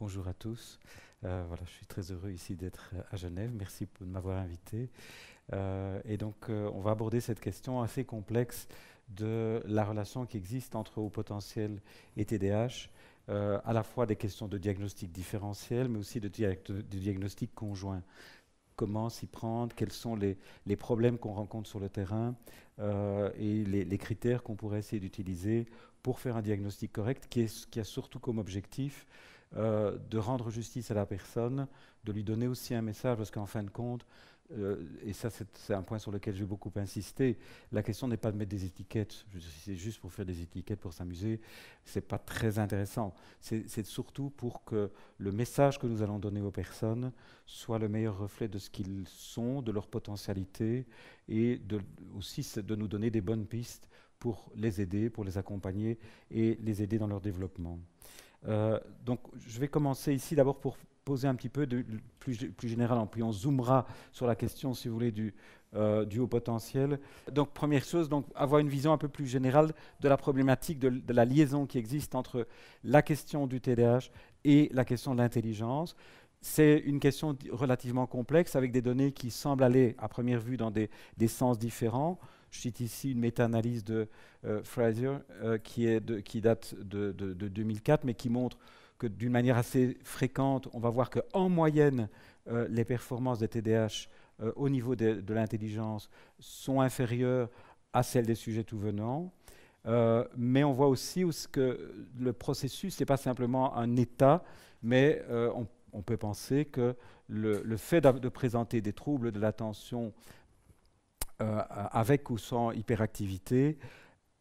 Bonjour à tous. Euh, voilà, je suis très heureux ici d'être euh, à Genève. Merci de m'avoir invité. Euh, et donc, on va aborder cette question assez complexe de la relation qui existe entre haut potentiel et TDAH, à la fois des questions de diagnostic différentiel, mais aussi de, diagnostic conjoint. Comment s'y prendre Quels sont les, problèmes qu'on rencontre sur le terrain et les, critères qu'on pourrait essayer d'utiliser pour faire un diagnostic correct qui a surtout comme objectif euh, de rendre justice à la personne, de lui donner aussi un message, parce qu'en fin de compte, euh, et ça c'est un point sur lequel j'ai beaucoup insisté, la question n'est pas de mettre des étiquettes, c'est juste pour faire des étiquettes, pour s'amuser, c'est pas très intéressant. C'est surtout pour que le message que nous allons donner aux personnes soit le meilleur reflet de ce qu'ils sont, de leur potentialité, et de, aussi de nous donner des bonnes pistes pour les aider, pour les accompagner et les aider dans leur développement. Euh, donc je vais commencer ici d'abord pour poser un petit peu de, plus, plus général, puis on zoomera sur la question, si vous voulez, du, euh, haut potentiel. Donc première chose, donc, avoir une vision un peu plus générale de la problématique, de, la liaison qui existe entre la question du TDAH et la question de l'intelligence. C'est une question relativement complexe avec des données qui semblent aller à première vue dans des sens différents. Je cite ici une méta-analyse de euh, Fraser euh, qui, est qui, date de, 2004, mais qui montre que d'une manière assez fréquente, on va voir qu'en moyenne, euh, les performances des TDAH au niveau de, l'intelligence sont inférieures à celles des sujets tout venant. mais on voit aussi que le processus n'est pas simplement un état, mais on, peut penser que le fait de présenter des troubles de l'attention euh, avec ou sans hyperactivité,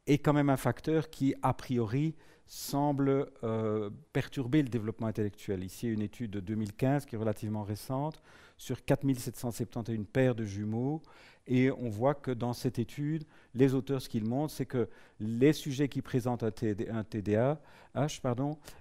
est quand même un facteur qui, a priori, semble euh, perturber le développement intellectuel. Ici, une étude de 2015 qui est relativement récente sur 4771 paires de jumeaux. Et on voit que dans cette étude, les auteurs, ce qu'ils montrent, c'est que les sujets qui présentent un, TDAH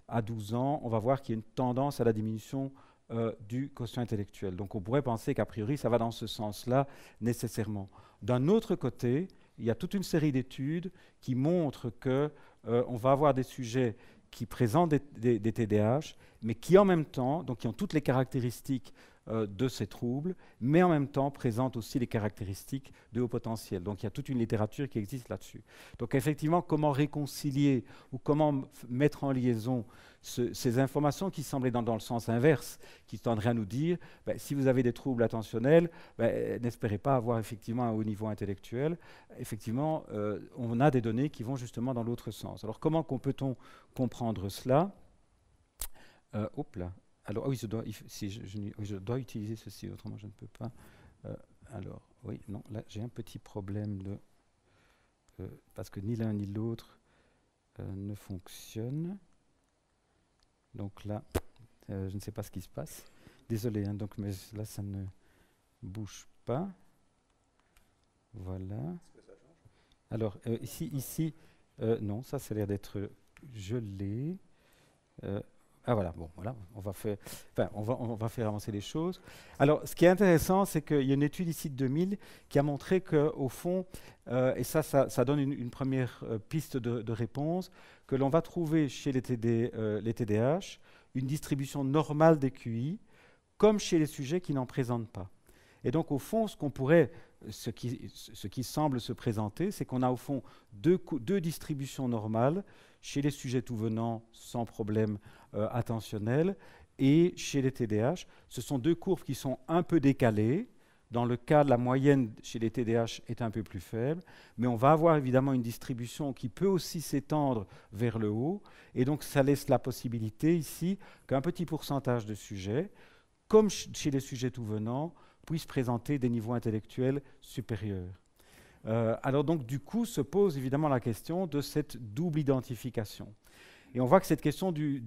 à 12 ans, on va voir qu'il y a une tendance à la diminution euh, du quotient intellectuel. Donc on pourrait penser qu'a priori, ça va dans ce sens-là nécessairement. D'un autre côté, il y a toute une série d'études qui montrent que euh, on va avoir des sujets qui présentent des, des, TDAH, mais qui en même temps, donc qui ont toutes les caractéristiques euh, de ces troubles, mais en même temps présente aussi les caractéristiques de haut potentiel. Donc il y a toute une littérature qui existe là-dessus. Donc effectivement, comment réconcilier ou comment mettre en liaison ces informations qui semblaient dans, le sens inverse, qui tendraient à nous dire, ben, si vous avez des troubles attentionnels, ben, n'espérez pas avoir effectivement un haut niveau intellectuel. Effectivement, euh, on a des données qui vont justement dans l'autre sens. Alors comment peut-on comprendre cela euh, hop là, alors, ah oui, je dois, je, je, dois utiliser ceci, autrement je ne peux pas. Euh, alors, oui, non, là j'ai un petit problème de. Euh, parce que ni l'un ni l'autre euh, ne fonctionne. Donc là, je ne sais pas ce qui se passe. Désolé, hein, donc, mais là ça ne bouge pas. Voilà. Alors, ici, ici, non, ça, ça a l'air d'être gelé. Ah voilà, bon, voilà, on va faire, enfin, va, on va faire avancer les choses. Alors, ce qui est intéressant, c'est qu'il y a une étude ici de 2000 qui a montré qu'au fond, euh, et ça, ça, donne une, première euh, piste de, réponse, que l'on va trouver chez les, TDH euh, les, TDAH une distribution normale des QI, comme chez les sujets qui n'en présentent pas. Et donc, au fond, ce qu'on pourrait ce qui, semble se présenter, c'est qu'on a au fond deux, distributions normales chez les sujets tout venant sans problème euh, attentionnel et chez les TDAH. Ce sont deux courbes qui sont un peu décalées. Dans le cas de la moyenne chez les TDAH est un peu plus faible, mais on va avoir évidemment une distribution qui peut aussi s'étendre vers le haut, et donc ça laisse la possibilité ici qu'un petit pourcentage de sujets, comme chez les sujets tout venant, puissent présenter des niveaux intellectuels supérieurs. Euh, alors donc du coup se pose évidemment la question de cette double identification. Et on voit que cette question du,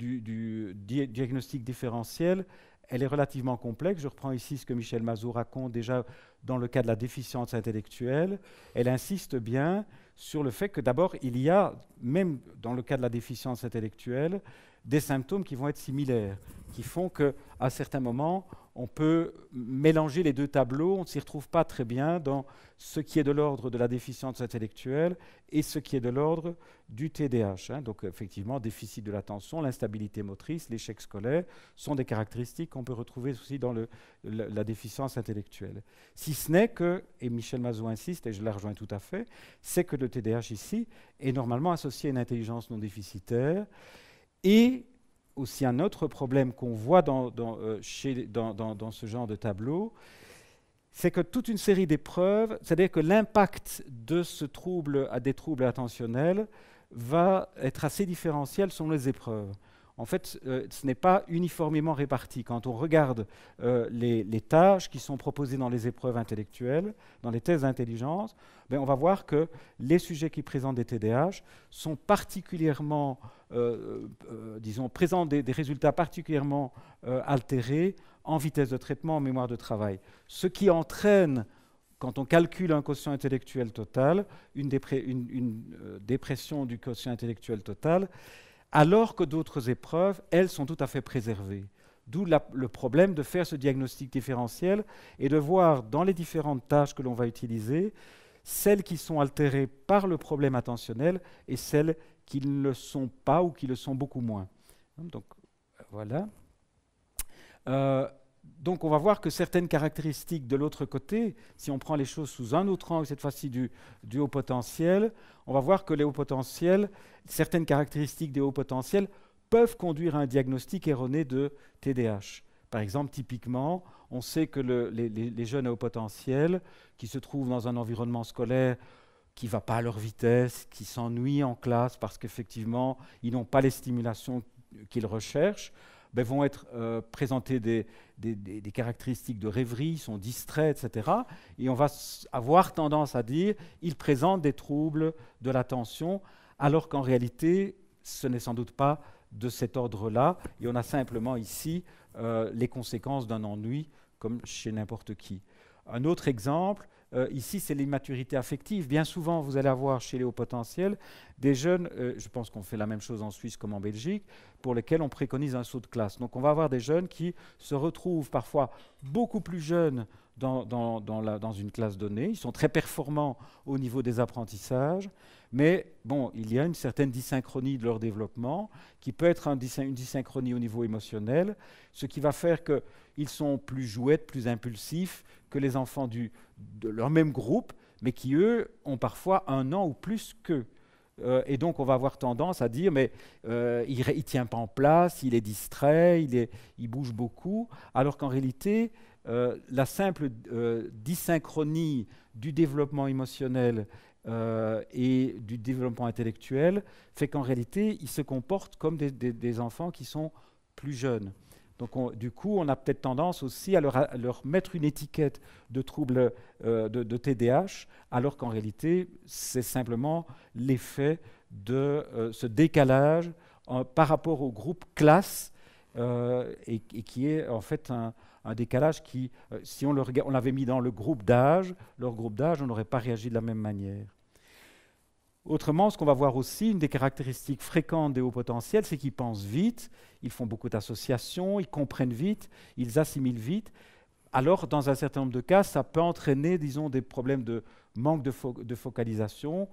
diagnostic différentiel, elle est relativement complexe. Je reprends ici ce que Michel Mazou raconte déjà dans le cas de la déficience intellectuelle. Elle insiste bien sur le fait que d'abord, il y a, même dans le cas de la déficience intellectuelle, des symptômes qui vont être similaires, qui font qu'à certains moments, on peut mélanger les deux tableaux, on ne s'y retrouve pas très bien dans ce qui est de l'ordre de la déficience intellectuelle et ce qui est de l'ordre du TDAH. Hein. Donc effectivement, déficit de l'attention, l'instabilité motrice, l'échec scolaire sont des caractéristiques qu'on peut retrouver aussi dans la, déficience intellectuelle. Si ce n'est que, et Michel Mazot insiste, et je la rejoins tout à fait, c'est que le TDAH ici est normalement associé à une intelligence non déficitaire et aussi un autre problème qu'on voit euh, dans, ce genre de tableau, c'est que toute une série d'épreuves, c'est-à-dire que l'impact de ce trouble à des troubles attentionnels va être assez différentiel selon les épreuves. En fait, euh, ce n'est pas uniformément réparti. Quand on regarde euh, les, tâches qui sont proposées dans les épreuves intellectuelles, dans les thèses d'intelligence, ben, on va voir que les sujets qui présentent des TDAH sont particulièrement euh, euh, euh, disons, présentent des, résultats particulièrement altérés en vitesse de traitement, en mémoire de travail. Ce qui entraîne quand on calcule un quotient intellectuel total, une, dépression du quotient intellectuel total, alors que d'autres épreuves, elles, sont tout à fait préservées. D'où le problème de faire ce diagnostic différentiel et de voir dans les différentes tâches que l'on va utiliser celles qui sont altérées par le problème attentionnel et celles qui ne le sont pas ou qui le sont beaucoup moins. Donc voilà. Euh, donc on va voir que certaines caractéristiques de l'autre côté, si on prend les choses sous un autre angle, cette fois-ci du, haut potentiel, on va voir que les hauts potentiels, certaines caractéristiques des hauts potentiels peuvent conduire à un diagnostic erroné de TDAH. Par exemple, typiquement, on sait que les, jeunes à haut potentiel qui se trouvent dans un environnement scolaire qui ne va pas à leur vitesse, qui s'ennuie en classe parce qu'effectivement, ils n'ont pas les stimulations qu'ils recherchent, ben, vont être euh, présentés des, caractéristiques de rêverie, sont distraits, etc. Et on va avoir tendance à dire ils présentent des troubles de l'attention, alors qu'en réalité, ce n'est sans doute pas de cet ordre-là. Et on a simplement ici euh, les conséquences d'un ennui, comme chez n'importe qui. Un autre exemple, euh, ici, c'est l'immaturité affective. Bien souvent, vous allez avoir chez les hauts potentiels des jeunes, euh, je pense qu'on fait la même chose en Suisse comme en Belgique, pour lesquels on préconise un saut de classe. Donc on va avoir des jeunes qui se retrouvent parfois beaucoup plus jeunes dans une classe donnée. Ils sont très performants au niveau des apprentissages. Mais bon, il y a une certaine dysynchronie de leur développement, qui peut être une dysynchronie au niveau émotionnel, ce qui va faire qu'ils sont plus jouettes, plus impulsifs que les enfants de leur même groupe, mais qui, eux, ont parfois un an ou plus qu'eux. Euh, et donc, on va avoir tendance à dire, mais euh, il ne tient pas en place, il est distrait, il, bouge beaucoup, alors qu'en réalité, euh, la simple dysynchronie du développement émotionnel euh, et du développement intellectuel, fait qu'en réalité, ils se comportent comme des, enfants qui sont plus jeunes. Donc du coup, on a peut-être tendance aussi à leur, mettre une étiquette de trouble euh, de, TDAH, alors qu'en réalité, c'est simplement l'effet de euh, ce décalage par rapport au groupe classe, et, qui est en fait un, un décalage qui, euh, si on, le, on l'avait mis dans le groupe d'âge, leur groupe d'âge, on n'aurait pas réagi de la même manière. Autrement, ce qu'on va voir aussi, une des caractéristiques fréquentes des hauts potentiels, c'est qu'ils pensent vite, ils font beaucoup d'associations, ils comprennent vite, ils assimilent vite. Alors, dans un certain nombre de cas, ça peut entraîner, disons, des problèmes de manque de, de focalisation,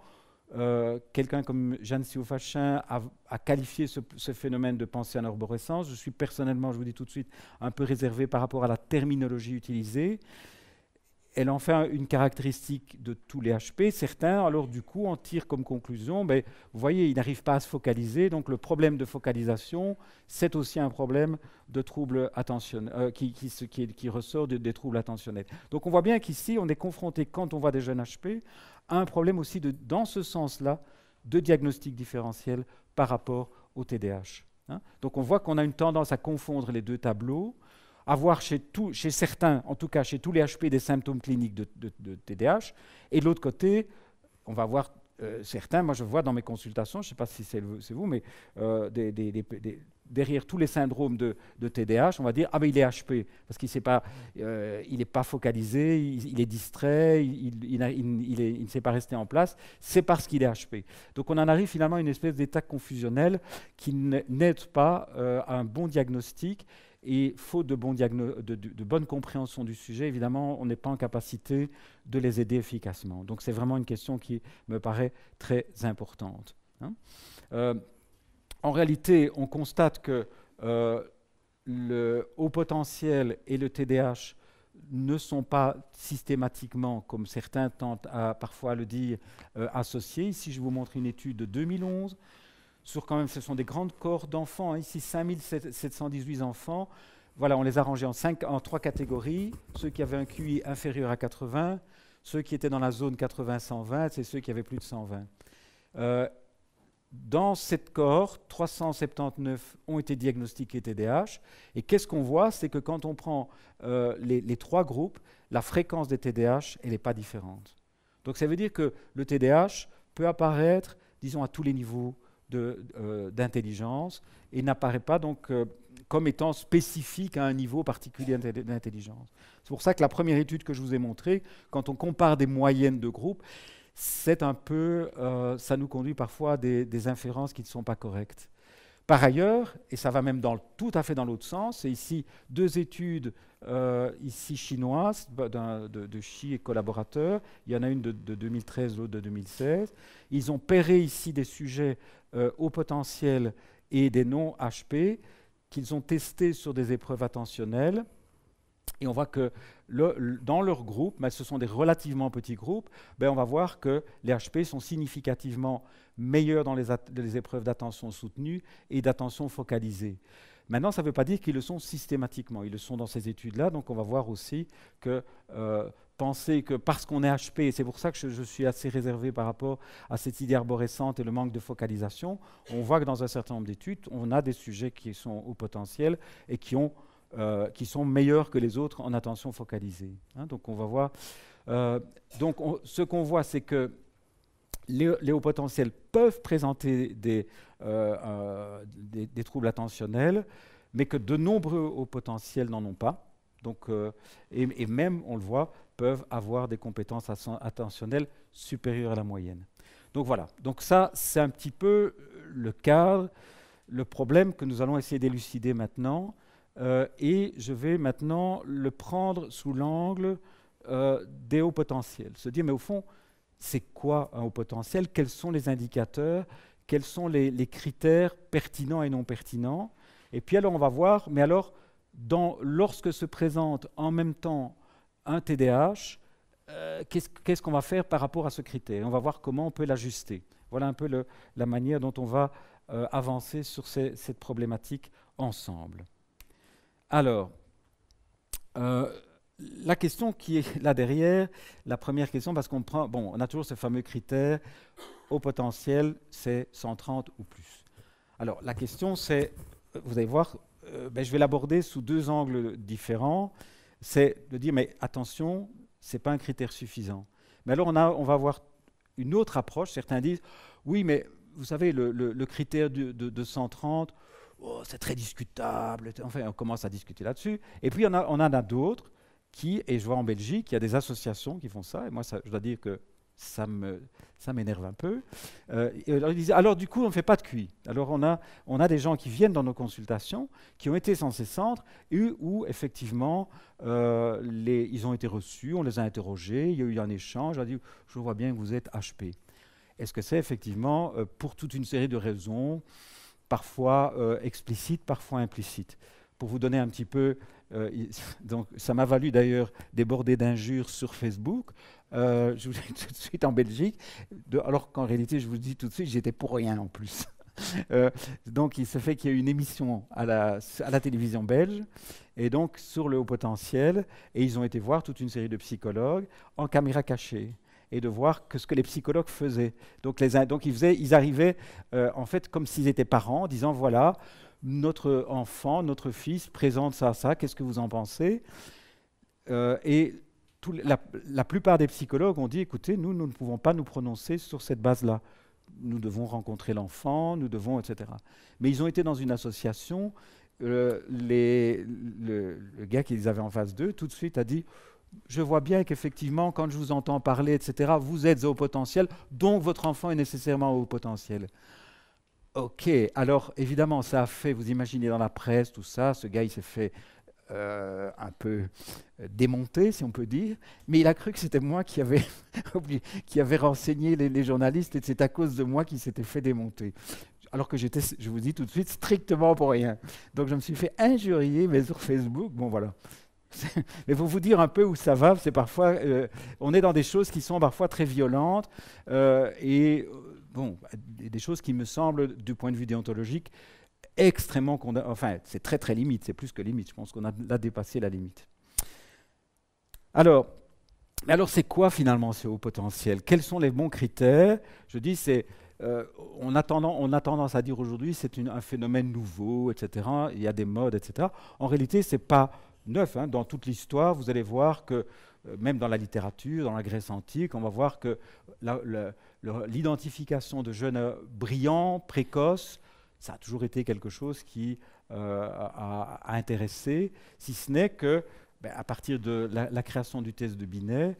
euh, quelqu'un comme Jeanne Siofachin a, a, qualifié ce, phénomène de pensée en arborescence. Je suis personnellement, je vous dis tout de suite, un peu réservé par rapport à la terminologie utilisée. Elle en fait une caractéristique de tous les HP. Certains, alors du coup, en tirent comme conclusion, mais ben, vous voyez, ils n'arrivent pas à se focaliser. Donc le problème de focalisation, c'est aussi un problème de troubles attention, euh, qui, ressort des troubles attentionnels. Donc on voit bien qu'ici, on est confronté, quand on voit des jeunes HP, un problème aussi de, dans ce sens-là de diagnostic différentiel par rapport au TDAH. Hein. Donc on voit qu'on a une tendance à confondre les deux tableaux, avoir chez, chez certains, en tout cas chez tous les HP, des symptômes cliniques de, TDAH, et de l'autre côté, on va voir euh, certains, moi je vois dans mes consultations, je ne sais pas si c'est vous, mais euh, des, derrière tous les syndromes de, de, TDAH, on va dire ah mais il est HP parce qu'il n'est pas, euh, pas focalisé, il, est distrait, il, il, ne sait pas resté en place. C'est parce qu'il est HP. Donc on en arrive finalement à une espèce d'état confusionnel qui n'aide pas euh, à un bon diagnostic. Et faute de, bonne compréhension du sujet, évidemment, on n'est pas en capacité de les aider efficacement. Donc c'est vraiment une question qui me paraît très importante. Hein. Euh, en réalité, on constate que euh, le haut potentiel et le TDAH ne sont pas systématiquement, comme certains tentent à parfois le dire, euh, associés. Ici, je vous montre une étude de 2011 sur quand même, ce sont des grandes corps d'enfants. Hein. ici, 5718 enfants. Voilà, on les a rangés en, cinq, en trois catégories. Ceux qui avaient un QI inférieur à 80, ceux qui étaient dans la zone 80-120, c'est ceux qui avaient plus de 120 dans cette cohorte, 379 ont été diagnostiqués TDAH. Et qu'est-ce qu'on voit C'est que quand on prend euh, les, trois groupes, la fréquence des TDAH, elle n'est pas différente. Donc ça veut dire que le TDAH peut apparaître, disons, à tous les niveaux euh, d'intelligence et n'apparaît pas donc euh, comme étant spécifique à un niveau particulier d'intelligence. C'est pour ça que la première étude que je vous ai montrée, quand on compare des moyennes de groupes, c'est un peu, euh, ça nous conduit parfois à des, inférences qui ne sont pas correctes. Par ailleurs, et ça va même tout à fait dans l'autre sens, c'est ici deux études euh, ici chinoises bah, de, de, Xi et collaborateurs. Il y en a une de, 2013, l'autre de 2016. Ils ont pairé ici des sujets haut euh, potentiel et des non HP qu'ils ont testés sur des épreuves attentionnelles et on voit que dans leur groupe, mais ce sont des relativement petits groupes, ben, on va voir que les HP sont significativement meilleurs dans les, épreuves d'attention soutenue et d'attention focalisée. Maintenant, ça ne veut pas dire qu'ils le sont systématiquement. Ils le sont dans ces études-là, donc on va voir aussi que euh, penser que parce qu'on est HP, et c'est pour ça que je, suis assez réservé par rapport à cette idée arborescente et le manque de focalisation, on voit que dans un certain nombre d'études, on a des sujets qui sont au potentiel et qui ont euh, qui sont meilleurs que les autres en attention focalisée. Hein. donc on va voir. Euh, donc ce qu'on voit, c'est que les, hauts potentiels peuvent présenter euh, des, troubles attentionnels, mais que de nombreux hauts potentiels n'en ont pas. Donc, et, et, même, on le voit, peuvent avoir des compétences attentionnelles supérieures à la moyenne. Donc voilà, donc ça c'est un petit peu le cadre, le problème que nous allons essayer d'élucider maintenant, euh, et je vais maintenant le prendre sous l'angle euh, des hauts potentiels. Se dire, mais au fond, c'est quoi un haut potentiel Quels sont les indicateurs Quels sont les, critères pertinents et non pertinents Et puis alors, on va voir, mais alors, lorsque se présente en même temps un TDAH, euh, qu'est-ce qu'on va faire par rapport à ce critère On va voir comment on peut l'ajuster. Voilà un peu la manière dont on va avancer sur cette problématique ensemble. Alors, euh, la question qui est là derrière, la première question, parce qu'on prend, bon, on a toujours ce fameux critère, au potentiel, c'est 130 ou plus. Alors, la question, c'est, vous allez voir, euh, ben, je vais l'aborder sous deux angles différents. C'est de dire, mais attention, ce n'est pas un critère suffisant. Mais alors, on, va voir une autre approche. Certains disent, oui, mais vous savez, le, critère de 130, oh, c'est très discutable. Enfin, on commence à discuter là-dessus. Et puis, on, a, en a d'autres qui, et je vois en Belgique, il y a des associations qui font ça. Et moi, je dois dire que ça m'énerve un peu. Euh, alors, du coup, on ne fait pas de QI. Alors on a, des gens qui viennent dans nos consultations, qui ont été dans ces centres, où effectivement, euh, ils ont été reçus, on les a interrogés, il y a eu un échange, on a dit, je vois bien que vous êtes HP. Est-ce que c'est effectivement, euh, pour toute une série de raisons, parfois euh, explicite, parfois implicite. Pour vous donner un petit peu, euh, donc, ça m'a valu d'ailleurs déborder d'injures sur Facebook. Euh, je vous dis tout de suite en Belgique, alors qu'en réalité, je vous dis tout de suite, j'étais pour rien en plus. donc il se fait qu'il y a une émission à la, à la télévision belge, et donc sur le haut potentiel, et ils ont été voir toute une série de psychologues en caméra cachée et de voir ce que les psychologues faisaient. Donc, les, donc ils, arrivaient euh, en fait comme s'ils étaient parents, disant voilà, notre enfant, notre fils présente ça, ça, qu'est-ce que vous en pensez euh, Et la, plupart des psychologues ont dit écoutez, nous, nous ne pouvons pas nous prononcer sur cette base-là. Nous devons rencontrer l'enfant, nous devons, etc. Mais ils ont été dans une association. Euh, les, le, le, gars qu'ils avaient en face d'eux, tout de suite, a dit je vois bien qu'effectivement, quand je vous entends parler, etc., vous êtes au potentiel, donc votre enfant est nécessairement au potentiel. Ok, alors évidemment, ça a fait, vous imaginez dans la presse, tout ça, ce gars, il s'est fait euh, un peu euh, démonté, si on peut dire, mais il a cru que c'était moi qui avait, qui avait renseigné les, journalistes, et c'est à cause de moi qu'il s'était fait démonter. Alors que j'étais, je vous dis tout de suite, strictement pour rien. Donc je me suis fait injurier, mais sur Facebook, bon voilà. Mais pour vous dire un peu où ça va, c'est parfois, euh, on est dans des choses qui sont parfois très violentes euh, et euh, bon, des choses qui me semblent, du point de vue déontologique, extrêmement Enfin, c'est très très limite, c'est plus que limite. Je pense qu'on a dépassé la limite. Alors, alors c'est quoi finalement ce haut potentiel Quels sont les bons critères Je dis, c'est on, a tendance, on, a tendance, à dire aujourd'hui c'est un phénomène nouveau, etc. Il y a des modes, etc. En réalité, ce n'est pas neuf hein. dans toute l'histoire. Vous allez voir que, euh, même dans la littérature, dans la Grèce antique, on va voir que l'identification de jeunes brillants, précoces, ça a toujours été quelque chose qui euh, a, intéressé, si ce n'est que, ben, à partir de la, la, création du test de Binet,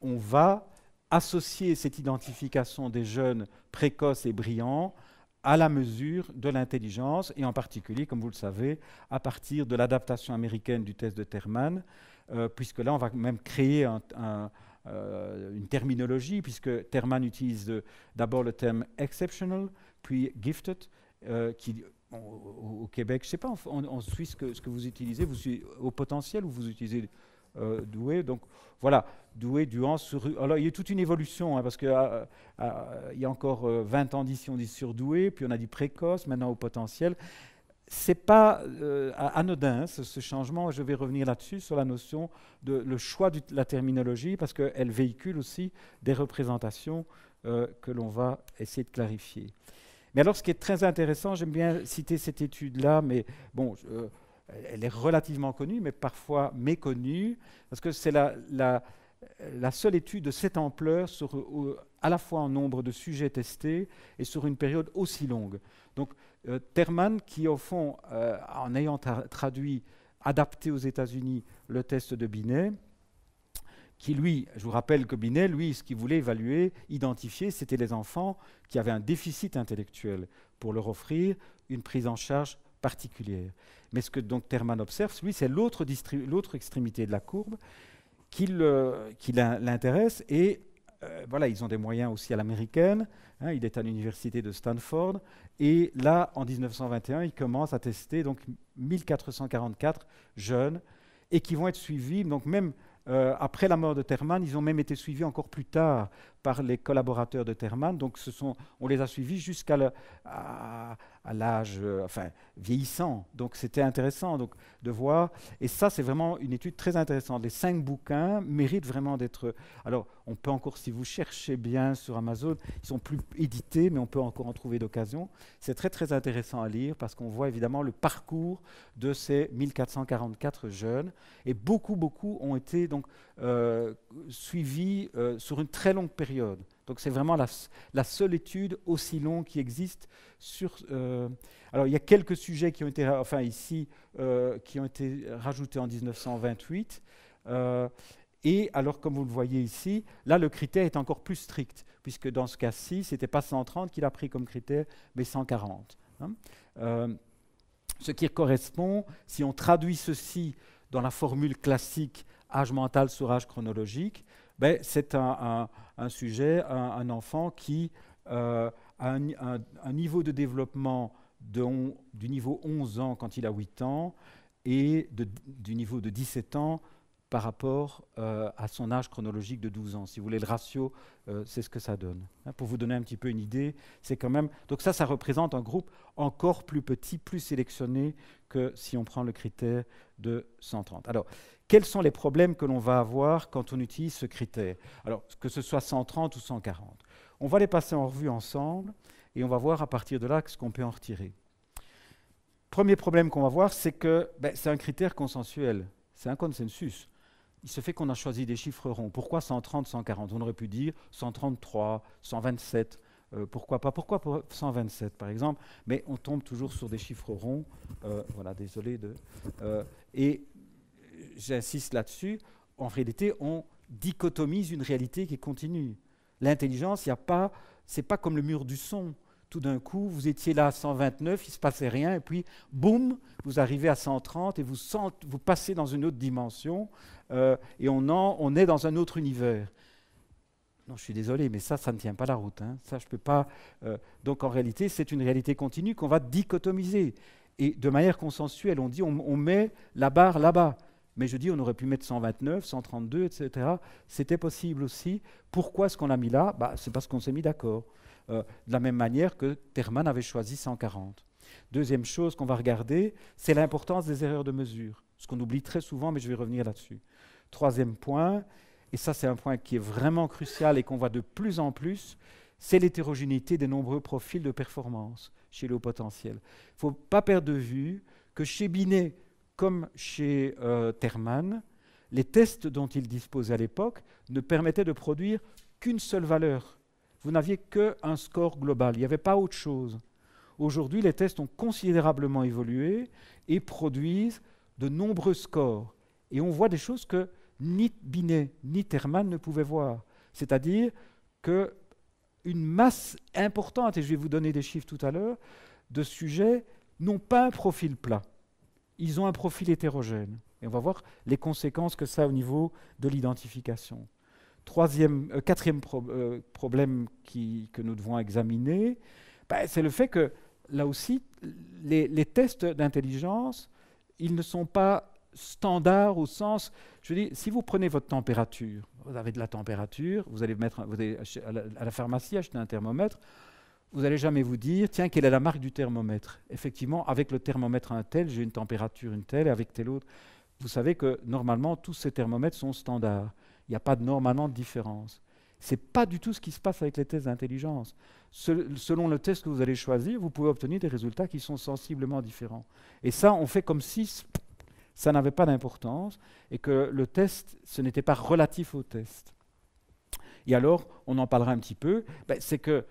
on va associer cette identification des jeunes précoces et brillants à la mesure de l'intelligence, et en particulier, comme vous le savez, à partir de l'adaptation américaine du test de Terman, euh, puisque là, on va même créer euh, une terminologie, puisque Terman utilise d'abord le terme exceptional, puis gifted, euh, qui au, Québec, je ne sais pas, en, Suisse, que, ce que vous utilisez, vous au potentiel ou vous utilisez euh, doué, Donc voilà, doué, Duan, sur... Alors il y a toute une évolution, hein, parce qu'il euh, euh, il y a encore 20 ans d'ici, on dit surdoué, puis on a dit précoce, maintenant au potentiel. C'est pas anodin ce, changement, je vais revenir là-dessus, sur la notion de le choix de la terminologie, parce qu'elle véhicule aussi des représentations que l'on va essayer de clarifier. Mais alors, ce qui est très intéressant, j'aime bien citer cette étude-là, mais bon, elle est relativement connue, mais parfois méconnue, parce que c'est la, seule étude de cette ampleur à la fois en nombre de sujets testés et sur une période aussi longue. Donc, euh, Terman, qui au fond, euh, en ayant traduit, adapté aux États-Unis le test de Binet, qui lui, je vous rappelle que Binet, lui, ce qu'il voulait évaluer, identifier, c'était les enfants qui avaient un déficit intellectuel pour leur offrir une prise en charge particulière. Mais ce que donc Terman observe, lui, c'est l'autre, extrémité de la courbe euh, qui l'intéresse et euh, voilà, ils ont des moyens aussi à l'américaine. Hein, il est à l'université de Stanford. Et là, en 1921, il commence à tester donc 1444 jeunes et qui vont être suivis. Donc même euh, après la mort de Terman, ils ont même été suivis encore plus tard par les collaborateurs de Terman. Donc ce sont, on les a suivis jusqu'à à l'âge euh, enfin, vieillissant. Donc c'était intéressant donc, de voir. Et ça, c'est vraiment une étude très intéressante. Les cinq bouquins méritent vraiment d'être... Alors, on peut encore, si vous cherchez bien sur Amazon, ils sont plus édités, mais on peut encore en trouver d'occasion. C'est très, très intéressant à lire parce qu'on voit évidemment le parcours de ces 1444 jeunes. Et beaucoup, beaucoup ont été donc, euh, suivis euh, sur une très longue période. Donc c'est vraiment la, seule étude aussi longue qui existe sur. Euh, alors il y a quelques sujets qui ont été, euh, qui ont été rajoutés en 1928. Euh, et alors comme vous le voyez ici, là le critère est encore plus strict puisque dans ce cas-ci, n'était pas 130 qu'il a pris comme critère, mais 140. Hein. ce qui correspond, si on traduit ceci dans la formule classique âge mental sur âge chronologique, ben, c'est un, sujet, un, enfant qui euh, a un, niveau de développement du niveau 11 ans quand il a 8 ans et du niveau de 17 ans par rapport euh, à son âge chronologique de 12 ans. Si vous voulez, le ratio, euh, c'est ce que ça donne. Hein, pour vous donner un petit peu une idée, c'est quand même... Donc ça, ça représente un groupe encore plus petit, plus sélectionné que si on prend le critère de 130. Alors, quels sont les problèmes que l'on va avoir quand on utilise ce critère Alors, que ce soit 130 ou 140. On va les passer en revue ensemble et on va voir à partir de là ce qu'on peut en retirer. Premier problème qu'on va voir, c'est que ben, c'est un critère consensuel, c'est un consensus il se fait qu'on a choisi des chiffres ronds. Pourquoi 130, 140 On aurait pu dire 133, 127. Euh, pourquoi pas Pourquoi 127 par exemple Mais on tombe toujours sur des chiffres ronds. Euh, voilà, désolé euh, et j'insiste là-dessus. En réalité, on dichotomise une réalité qui continue. L'intelligence, il n'y a pas. C'est pas comme le mur du son tout d'un coup, vous étiez là à 129, il ne se passait rien, et puis, boum, vous arrivez à 130 et vous, passez dans une autre dimension, euh, et on, est dans un autre univers. Non, je suis désolé, mais ça, ça ne tient pas la route. Hein. Ça, je peux pas. Euh, donc, en réalité, c'est une réalité continue qu'on va dichotomiser. Et de manière consensuelle, on dit on, met la barre là-bas. Mais je dis on aurait pu mettre 129, 132, etc. C'était possible aussi. Pourquoi est-ce qu'on a mis là bah, C'est parce qu'on s'est mis d'accord. Euh, de la même manière que Terman avait choisi 140. Deuxième chose qu'on va regarder, c'est l'importance des erreurs de mesure, ce qu'on oublie très souvent, mais je vais revenir là-dessus. Troisième point, et ça c'est un point qui est vraiment crucial et qu'on voit de plus en plus, c'est l'hétérogénéité des nombreux profils de performance chez le haut potentiel. Il ne faut pas perdre de vue que chez Binet, comme chez euh, les tests dont il disposait à l'époque ne permettaient de produire qu'une seule valeur vous n'aviez qu'un score global, il n'y avait pas autre chose. Aujourd'hui, les tests ont considérablement évolué et produisent de nombreux scores. Et on voit des choses que ni Binet ni Terman ne pouvaient voir. C'est-à-dire qu'une masse importante, et je vais vous donner des chiffres tout à l'heure, de sujets n'ont pas un profil plat. Ils ont un profil hétérogène. Et on va voir les conséquences que ça a au niveau de l'identification. Troisième, euh, quatrième euh, problème que nous devons examiner, bah, c'est le fait que là aussi, les, tests d'intelligence, ils ne sont pas standards au sens, je veux dire, si vous prenez votre température, vous avez de la température, vous allez, mettre, à, la, pharmacie acheter un thermomètre, vous n'allez jamais vous dire, tiens, quelle est la marque du thermomètre Effectivement, avec le thermomètre un tel, j'ai une température une telle, et avec tel autre. Vous savez que normalement, tous ces thermomètres sont standards. Il n'y a pas de normalement de différence. Ce n'est pas du tout ce qui se passe avec les tests d'intelligence. selon le test que vous allez choisir, vous pouvez obtenir des résultats qui sont sensiblement différents. Et ça, on fait comme si ça n'avait pas d'importance et que le test, ce n'était pas relatif au test. Et alors, on en parlera un petit peu, ben, c'est que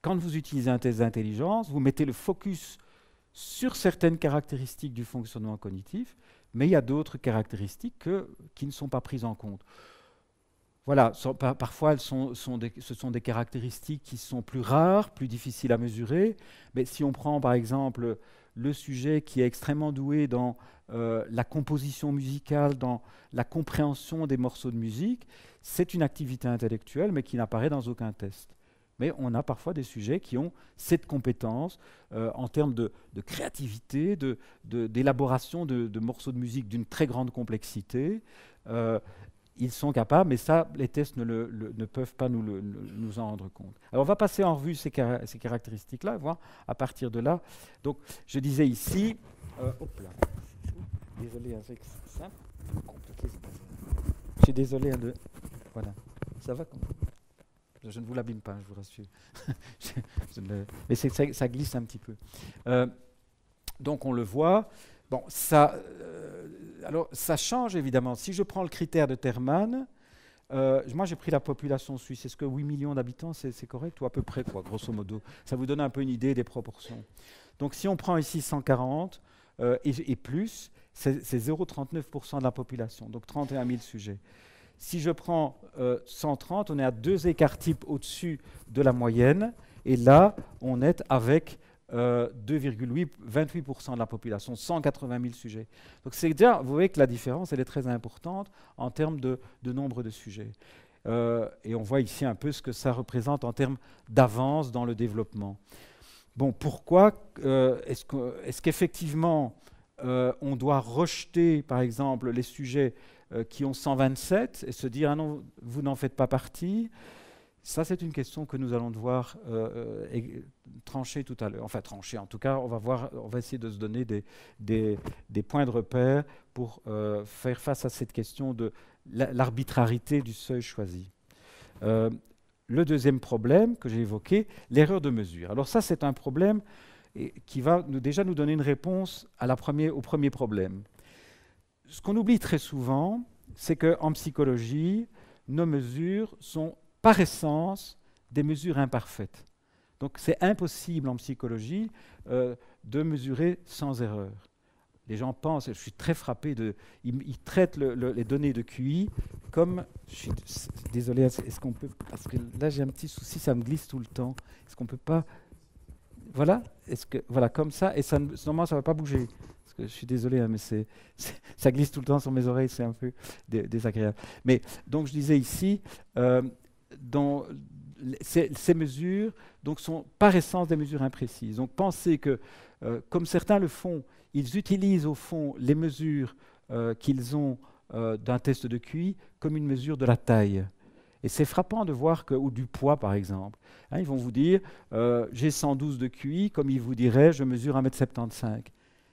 quand vous utilisez un test d'intelligence, vous mettez le focus sur certaines caractéristiques du fonctionnement cognitif, mais il y a d'autres caractéristiques qui ne sont pas prises en compte. Voilà, parfois ce sont des caractéristiques qui sont plus rares, plus difficiles à mesurer, mais si on prend par exemple le sujet qui est extrêmement doué dans euh, la composition musicale, dans la compréhension des morceaux de musique, c'est une activité intellectuelle, mais qui n'apparaît dans aucun test. Mais on a parfois des sujets qui ont cette compétence euh, en termes de, créativité, d'élaboration de, de, de, morceaux de musique d'une très grande complexité. Euh, ils sont capables, mais ça, les tests ne, ne peuvent pas nous, nous, en rendre compte. Alors, on va passer en revue ces, caractéristiques-là, voir à partir de là. Donc, je disais ici, euh, désolé, hein, avec ça, Je suis désolé hein, voilà, ça va je ne vous l'abîme pas, hein, je vous rassure. mais ça, glisse un petit peu. Euh, donc on le voit, Bon, ça, euh, alors, ça change évidemment. Si je prends le critère de Terman, euh, moi j'ai pris la population suisse. Est-ce que 8 millions d'habitants, c'est correct Ou à peu près, quoi, grosso modo. Ça vous donne un peu une idée des proportions. Donc si on prend ici 140 euh, et, plus, c'est 0,39% de la population, donc 31 000 sujets. Si je prends 130, on est à deux écarts types au-dessus de la moyenne. Et là, on est avec 2,8 euh, 2,28% de la population, 180 000 sujets. Donc c'est vous voyez que la différence, elle est très importante en termes de, nombre de sujets. Euh, et on voit ici un peu ce que ça représente en termes d'avance dans le développement. Bon, pourquoi euh, est-ce qu'effectivement on doit rejeter, par exemple, les sujets qui ont 127 et se dire ah non, vous n'en faites pas partie ça, c'est une question que nous allons devoir euh, euh, trancher tout à l'heure. Enfin, trancher, en tout cas, on va, voir, on va essayer de se donner des, points de repère pour euh, faire face à cette question de l'arbitrarité du seuil choisi. le deuxième problème que j'ai évoqué, l'erreur de mesure. Alors ça, c'est un problème qui va nous, déjà nous donner une réponse au premier problème. Ce qu'on oublie très souvent, c'est qu'en psychologie, nos mesures sont par essence, des mesures imparfaites. Donc c'est impossible en psychologie euh, de mesurer sans erreur. Les gens pensent, je suis très frappé, de, ils, traitent les données de QI comme, je suis désolé, est-ce qu'on peut, parce que là j'ai un petit souci, ça me glisse tout le temps, est-ce qu'on peut pas, voilà, est-ce que, voilà, comme ça, et ça, normalement ça ne va pas bouger. Parce que je suis désolé, hein, mais c'est, ça glisse tout le temps sur mes oreilles, c'est un peu désagréable. Mais donc je disais ici, euh, dans ces, mesures donc, sont par essence des mesures imprécises. Donc pensez que, euh, comme certains le font, ils utilisent au fond les mesures euh, qu'ils ont euh, d'un test de QI comme une mesure de la taille. Et c'est frappant de voir que, ou du poids par exemple. Hein, ils vont vous dire, j'ai 112 de QI, comme ils vous diraient, je mesure 1m75.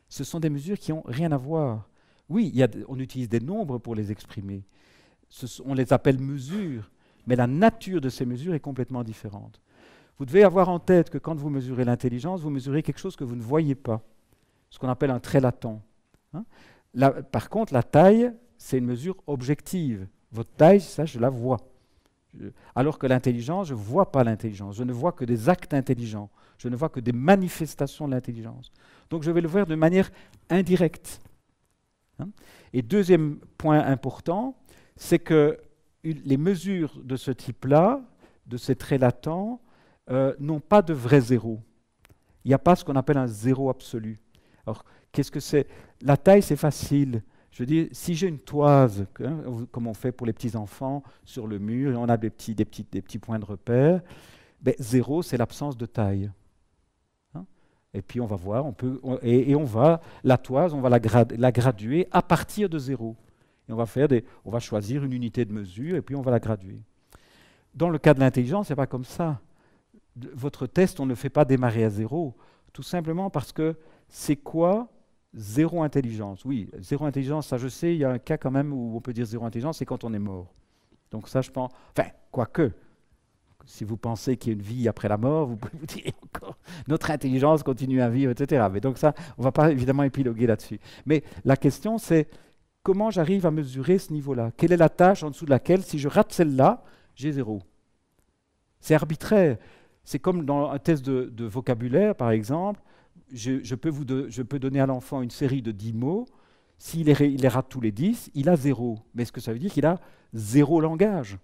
Ce sont des mesures qui n'ont rien à voir. Oui, on utilise des nombres pour les exprimer. on les appelle mesures, mais la nature de ces mesures est complètement différente. Vous devez avoir en tête que quand vous mesurez l'intelligence, vous mesurez quelque chose que vous ne voyez pas, ce qu'on appelle un trait latent. Hein. par contre, la taille, c'est une mesure objective. Votre taille, ça, je la vois. Alors que l'intelligence, je ne vois pas l'intelligence. Je ne vois que des actes intelligents. Je ne vois que des manifestations de l'intelligence. Donc je vais le voir de manière indirecte. Hein. Et deuxième point important, c'est que les mesures de ce type-là, de ces traits latents, euh, n'ont pas de vrai zéro. Il n'y a pas ce qu'on appelle un zéro absolu. Alors, qu'est-ce que c'est La taille, c'est facile. Je dis, si j'ai une toise, hein, comme on fait pour les petits-enfants, sur le mur, et on a des petits, points de repère, ben, zéro, c'est l'absence de taille. Hein et puis on va voir, on peut, et, on va, la toise, on va la graduer à partir de zéro on va, faire des, on va choisir une unité de mesure et puis on va la graduer. Dans le cas de l'intelligence, ce n'est pas comme ça. Votre test, on ne fait pas démarrer à zéro, tout simplement parce que c'est quoi zéro intelligence Oui, zéro intelligence, ça je sais, il y a un cas quand même où on peut dire zéro intelligence, c'est quand on est mort. Donc ça, je pense... Enfin, quoique, si vous pensez qu'il y a une vie après la mort, vous pouvez vous dire encore, notre intelligence continue à vivre, etc. Mais donc ça, on ne va pas évidemment épiloguer là-dessus. Mais la question, c'est comment j'arrive à mesurer ce niveau-là Quelle est la tâche en dessous de laquelle, si je rate celle-là, j'ai zéro C'est arbitraire. C'est comme dans un test de, vocabulaire, par exemple. Je, peux vous je, peux donner à l'enfant une série de dix mots. S'il les, rate tous les dix, il a zéro. Mais est-ce que ça veut dire qu'il a zéro langage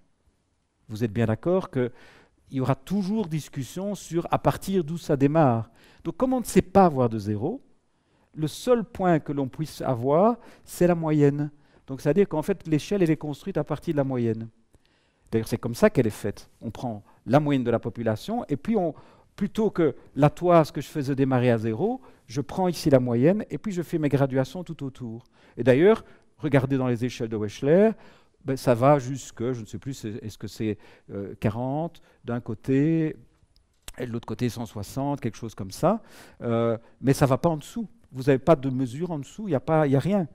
Vous êtes bien d'accord qu'il y aura toujours discussion sur à partir d'où ça démarre. Donc comme on ne sait pas avoir de zéro, le seul point que l'on puisse avoir, c'est la moyenne. Donc c'est-à-dire qu'en fait, l'échelle, elle est construite à partir de la moyenne. D'ailleurs, c'est comme ça qu'elle est faite. On prend la moyenne de la population, et puis on, plutôt que la toise que je faisais démarrer à zéro, je prends ici la moyenne, et puis je fais mes graduations tout autour. Et d'ailleurs, regardez dans les échelles de Wechsler, ben, ça va jusque, je ne sais plus, est-ce que c'est 40 euh, d'un côté, et de l'autre côté 160, quelque chose comme ça, euh, mais ça ne va pas en dessous vous n'avez pas de mesure en dessous, il n'y a, a rien.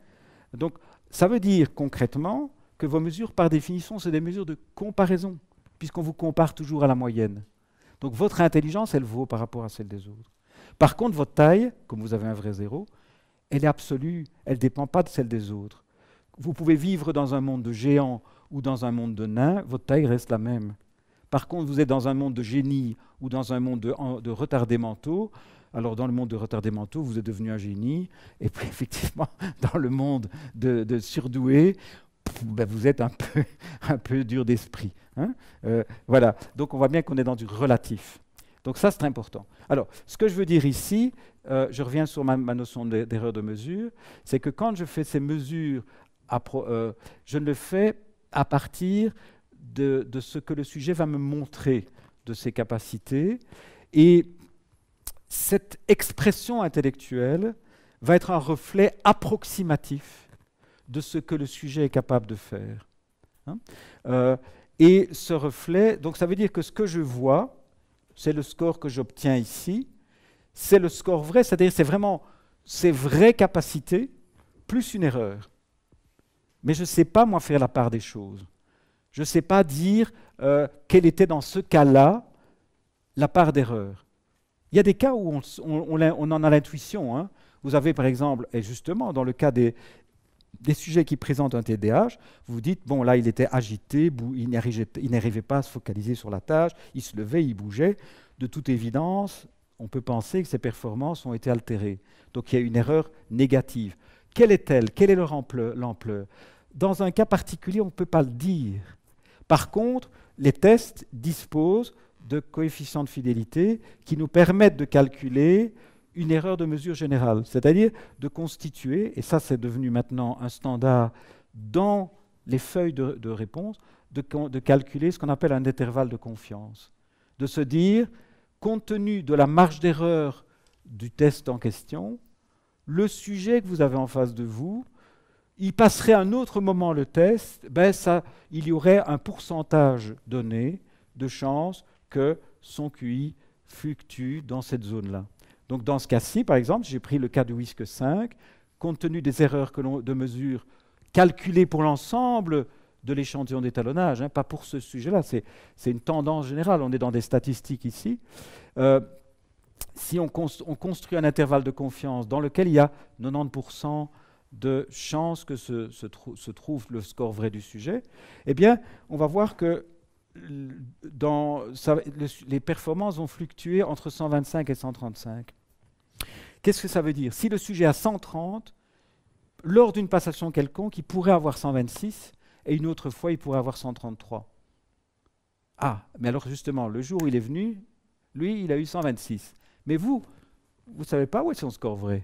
Donc ça veut dire concrètement que vos mesures, par définition, c'est des mesures de comparaison, puisqu'on vous compare toujours à la moyenne. Donc votre intelligence, elle vaut par rapport à celle des autres. Par contre, votre taille, comme vous avez un vrai zéro, elle est absolue, elle ne dépend pas de celle des autres. Vous pouvez vivre dans un monde de géants ou dans un monde de nains, votre taille reste la même. Par contre, vous êtes dans un monde de génie ou dans un monde de, de retardés mentaux, alors dans le monde de des mentaux, vous êtes devenu un génie. Et puis effectivement, dans le monde de, surdoué, ben, vous êtes un peu, un peu dur d'esprit. Hein. Euh, voilà, donc on voit bien qu'on est dans du relatif. Donc ça, c'est important. Alors, ce que je veux dire ici, euh, je reviens sur ma, notion d'erreur de mesure, c'est que quand je fais ces mesures, euh, je ne le fais à partir de, de, ce que le sujet va me montrer de ses capacités. Et cette expression intellectuelle va être un reflet approximatif de ce que le sujet est capable de faire. Hein. Euh, et ce reflet, donc ça veut dire que ce que je vois, c'est le score que j'obtiens ici, c'est le score vrai, c'est-à-dire c'est vraiment ses vraies capacités plus une erreur. Mais je ne sais pas, moi, faire la part des choses. Je ne sais pas dire euh, quelle était dans ce cas-là la part d'erreur. Il y a des cas où on, en a l'intuition. Hein. Vous avez par exemple, et justement dans le cas des, des sujets qui présentent un TDAH, vous dites, bon là il était agité, il n'arrivait pas à se focaliser sur la tâche, il se levait, il bougeait. De toute évidence, on peut penser que ses performances ont été altérées. Donc il y a une erreur négative. Quelle est-elle Quelle est leur ampleur Dans un cas particulier, on ne peut pas le dire. Par contre, les tests disposent de coefficients de fidélité qui nous permettent de calculer une erreur de mesure générale, c'est-à-dire de constituer, et ça c'est devenu maintenant un standard dans les feuilles de, réponse, de, calculer ce qu'on appelle un intervalle de confiance. De se dire, compte tenu de la marge d'erreur du test en question, le sujet que vous avez en face de vous, il passerait un autre moment le test, ben ça, il y aurait un pourcentage donné de chance que son QI fluctue dans cette zone-là. Donc dans ce cas-ci, par exemple, j'ai pris le cas du WISC 5, compte tenu des erreurs de mesure calculées pour l'ensemble de l'échantillon d'étalonnage, hein, pas pour ce sujet-là, c'est une tendance générale, on est dans des statistiques ici. Euh, si on, construit un intervalle de confiance dans lequel il y a 90% de chances que se, trouve le score vrai du sujet, eh bien, on va voir que les performances vont fluctuer entre 125 et 135. Qu'est-ce que ça veut dire Si le sujet a 130, lors d'une passation quelconque, il pourrait avoir 126 et une autre fois, il pourrait avoir 133. Ah, mais alors justement, le jour où il est venu, lui, il a eu 126. Mais vous, vous ne savez pas où est son score vrai.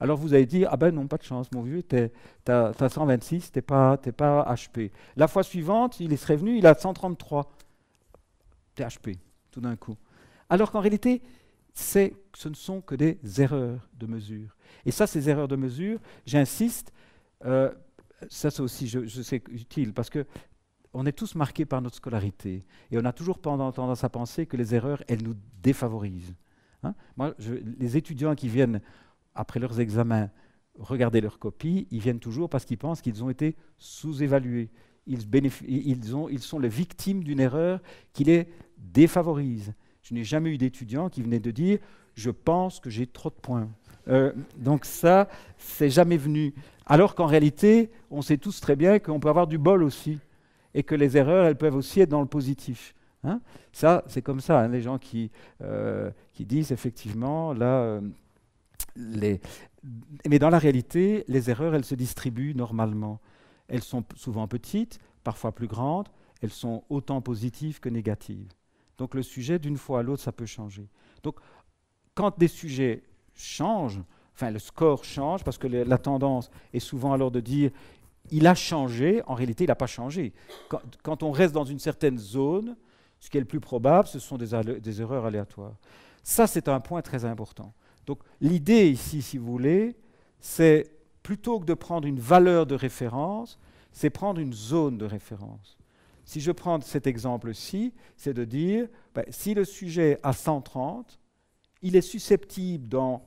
Alors vous allez dire, ah ben non, pas de chance, mon vieux, t'as 126, t'es pas, pas HP. La fois suivante, il serait venu, il a 133. T'es HP, tout d'un coup. Alors qu'en réalité, ce ne sont que des erreurs de mesure. Et ça, ces erreurs de mesure, j'insiste, euh, ça c'est aussi, je, sais, utile, parce que on est tous marqués par notre scolarité. Et on a toujours tendance à penser que les erreurs, elles nous défavorisent. Hein. Moi, les étudiants qui viennent après leurs examens, regarder leurs copies, ils viennent toujours parce qu'ils pensent qu'ils ont été sous-évalués. Ils, ils, ils sont les victimes d'une erreur qui les défavorise. Je n'ai jamais eu d'étudiant qui venait de dire je pense que j'ai trop de points. Euh, donc ça, c'est jamais venu. Alors qu'en réalité, on sait tous très bien qu'on peut avoir du bol aussi et que les erreurs, elles peuvent aussi être dans le positif. Hein. ça, c'est comme ça. Hein, les gens qui, euh, qui disent effectivement, là, euh, mais dans la réalité, les erreurs, elles se distribuent normalement. Elles sont souvent petites, parfois plus grandes, elles sont autant positives que négatives. Donc le sujet, d'une fois à l'autre, ça peut changer. Donc quand des sujets changent, enfin le score change, parce que la tendance est souvent alors de dire il a changé, en réalité il n'a pas changé. Quand, on reste dans une certaine zone, ce qui est le plus probable, ce sont des erreurs aléatoires. Ça, c'est un point très important. Donc l'idée ici, si vous voulez, c'est plutôt que de prendre une valeur de référence, c'est prendre une zone de référence. Si je prends cet exemple-ci, c'est de dire, ben, si le sujet a 130, il est susceptible dans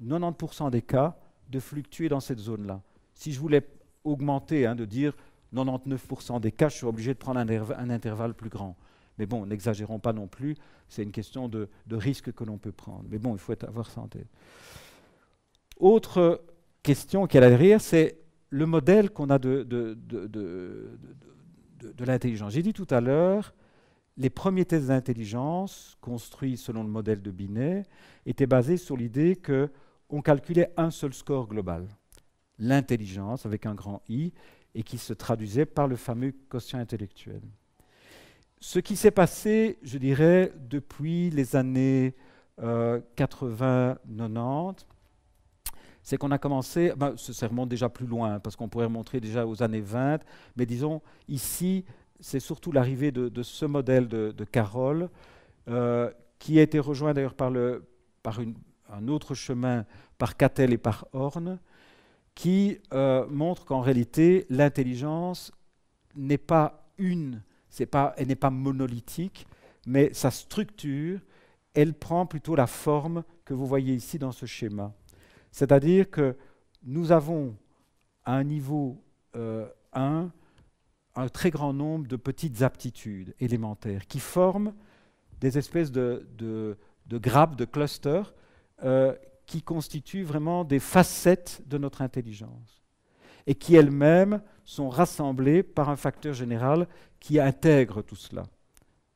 90% des cas de fluctuer dans cette zone-là. Si je voulais augmenter, hein, de dire 99% des cas, je suis obligé de prendre un intervalle plus grand. Mais bon, n'exagérons pas non plus, c'est une question de, risque que l'on peut prendre. Mais bon, il faut avoir santé. Autre question qui est derrière, c'est le modèle qu'on a de, l'intelligence. J'ai dit tout à l'heure, les premiers tests d'intelligence, construits selon le modèle de Binet, étaient basés sur l'idée que on calculait un seul score global, l'intelligence avec un grand I, et qui se traduisait par le fameux quotient intellectuel ce qui s'est passé, je dirais, depuis les années 80-90, euh, c'est qu'on a commencé, ça bah, remonte déjà plus loin, parce qu'on pourrait remonter déjà aux années 20, mais disons, ici, c'est surtout l'arrivée de, ce modèle de, Carole, euh, qui a été rejoint d'ailleurs par, un autre chemin, par Cattel et par Horn, qui euh, montre qu'en réalité, l'intelligence n'est pas une elle n'est pas monolithique, mais sa structure, elle prend plutôt la forme que vous voyez ici dans ce schéma. C'est-à-dire que nous avons à un niveau 1 euh, un très grand nombre de petites aptitudes élémentaires qui forment des espèces de, grappes, de clusters, euh, qui constituent vraiment des facettes de notre intelligence et qui elles-mêmes sont rassemblées par un facteur général qui intègre tout cela.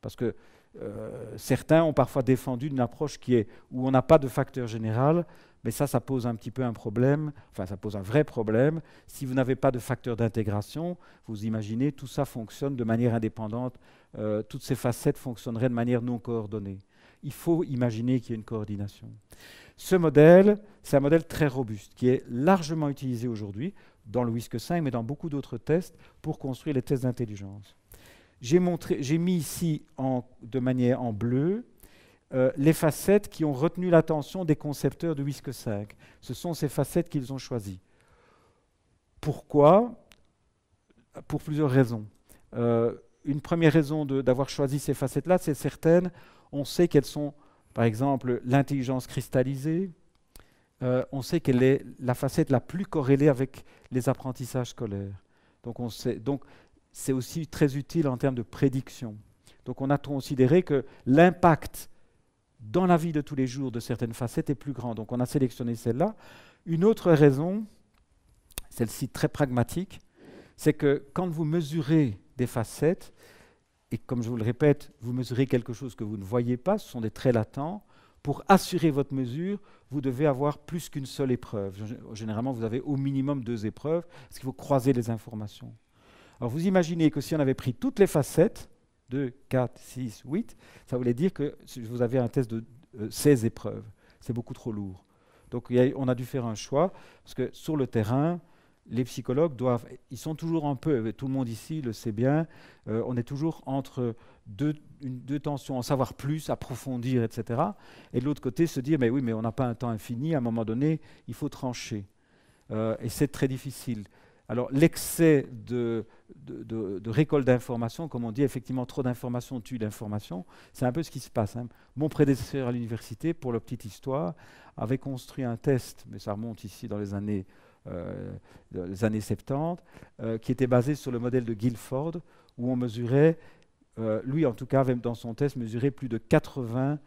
Parce que euh, certains ont parfois défendu une approche qui est où on n'a pas de facteur général, mais ça, ça pose un petit peu un problème, enfin ça pose un vrai problème. Si vous n'avez pas de facteur d'intégration, vous imaginez, tout ça fonctionne de manière indépendante, euh, toutes ces facettes fonctionneraient de manière non coordonnée. Il faut imaginer qu'il y ait une coordination. Ce modèle, c'est un modèle très robuste, qui est largement utilisé aujourd'hui dans le WISC 5, mais dans beaucoup d'autres tests, pour construire les tests d'intelligence. J'ai mis ici en, de manière en bleu euh, les facettes qui ont retenu l'attention des concepteurs de Whisk 5. Ce sont ces facettes qu'ils ont choisies. Pourquoi Pour plusieurs raisons. Euh, une première raison d'avoir choisi ces facettes-là, c'est certaines. On sait qu'elles sont, par exemple, l'intelligence cristallisée. Euh, on sait qu'elle est la facette la plus corrélée avec les apprentissages scolaires. Donc, on sait, donc c'est aussi très utile en termes de prédiction. Donc on a considéré que l'impact dans la vie de tous les jours de certaines facettes est plus grand. Donc on a sélectionné celle-là. Une autre raison, celle-ci très pragmatique, c'est que quand vous mesurez des facettes, et comme je vous le répète, vous mesurez quelque chose que vous ne voyez pas, ce sont des traits latents, pour assurer votre mesure, vous devez avoir plus qu'une seule épreuve. Généralement, vous avez au minimum deux épreuves, parce qu'il faut croiser les informations. Alors vous imaginez que si on avait pris toutes les facettes, 2, 4, 6, 8, ça voulait dire que vous avez un test de 16 euh, épreuves. C'est beaucoup trop lourd. Donc on a dû faire un choix, parce que sur le terrain, les psychologues doivent, ils sont toujours un peu, euh, tout le monde ici le sait bien, euh, on est toujours entre deux, tensions, en savoir plus, approfondir, etc. Et de l'autre côté, se dire, mais oui, mais on n'a pas un temps infini, à un moment donné, il faut trancher. et c'est très difficile. Alors l'excès de, récolte d'informations, comme on dit, effectivement trop d'informations tue l'information, c'est un peu ce qui se passe. Hein. Mon prédécesseur à l'université, pour la petite histoire, avait construit un test, mais ça remonte ici dans les années, 70, euh, euh, qui était basé sur le modèle de Guilford, où on mesurait, euh, lui en tout cas même dans son test mesurait plus de 80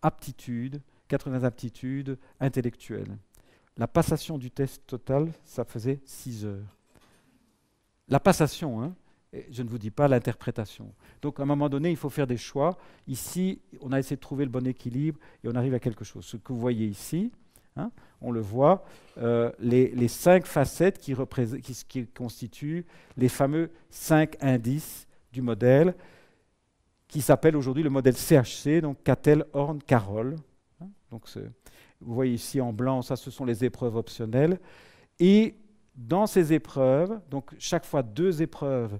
aptitudes, 80 aptitudes intellectuelles. La passation du test total, ça faisait 6 heures la passation, hein, je ne vous dis pas l'interprétation. Donc à un moment donné, il faut faire des choix. Ici, on a essayé de trouver le bon équilibre et on arrive à quelque chose. Ce que vous voyez ici, hein, on le voit, euh, les, cinq facettes qui, constituent les fameux cinq indices du modèle qui s'appelle aujourd'hui le modèle CHC, donc Catel Horn Carol. Hein, donc vous voyez ici en blanc, ça ce sont les épreuves optionnelles. Et dans ces épreuves, donc chaque fois deux épreuves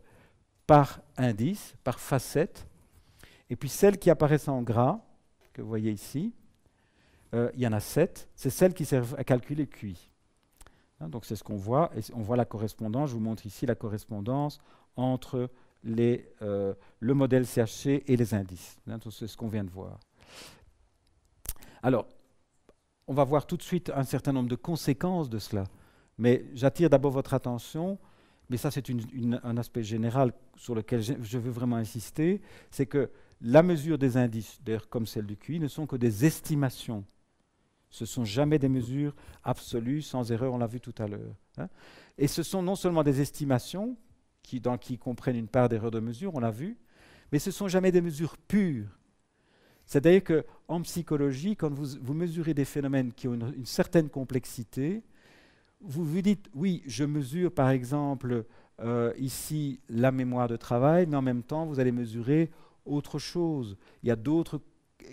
par indice, par facette, et puis celles qui apparaissent en gras, que vous voyez ici, euh, il y en a sept, c'est celles qui servent à calculer QI. Hein, donc c'est ce qu'on voit, et on voit la correspondance, je vous montre ici la correspondance entre euh, le modèle CHC et les indices. Hein, c'est ce qu'on vient de voir. Alors, on va voir tout de suite un certain nombre de conséquences de cela. Mais j'attire d'abord votre attention, mais ça c'est un aspect général sur lequel je, veux vraiment insister, c'est que la mesure des indices, d'ailleurs comme celle du QI, ne sont que des estimations. Ce ne sont jamais des mesures absolues, sans erreur, on l'a vu tout à l'heure. Hein. Et ce sont non seulement des estimations, qui, qui comprennent une part d'erreur de mesure, on l'a vu, mais ce ne sont jamais des mesures pures. C'est-à-dire qu'en psychologie, quand vous, mesurez des phénomènes qui ont une certaine complexité, vous vous dites, oui, je mesure par exemple euh, ici la mémoire de travail, mais en même temps, vous allez mesurer autre chose. Il y a d'autres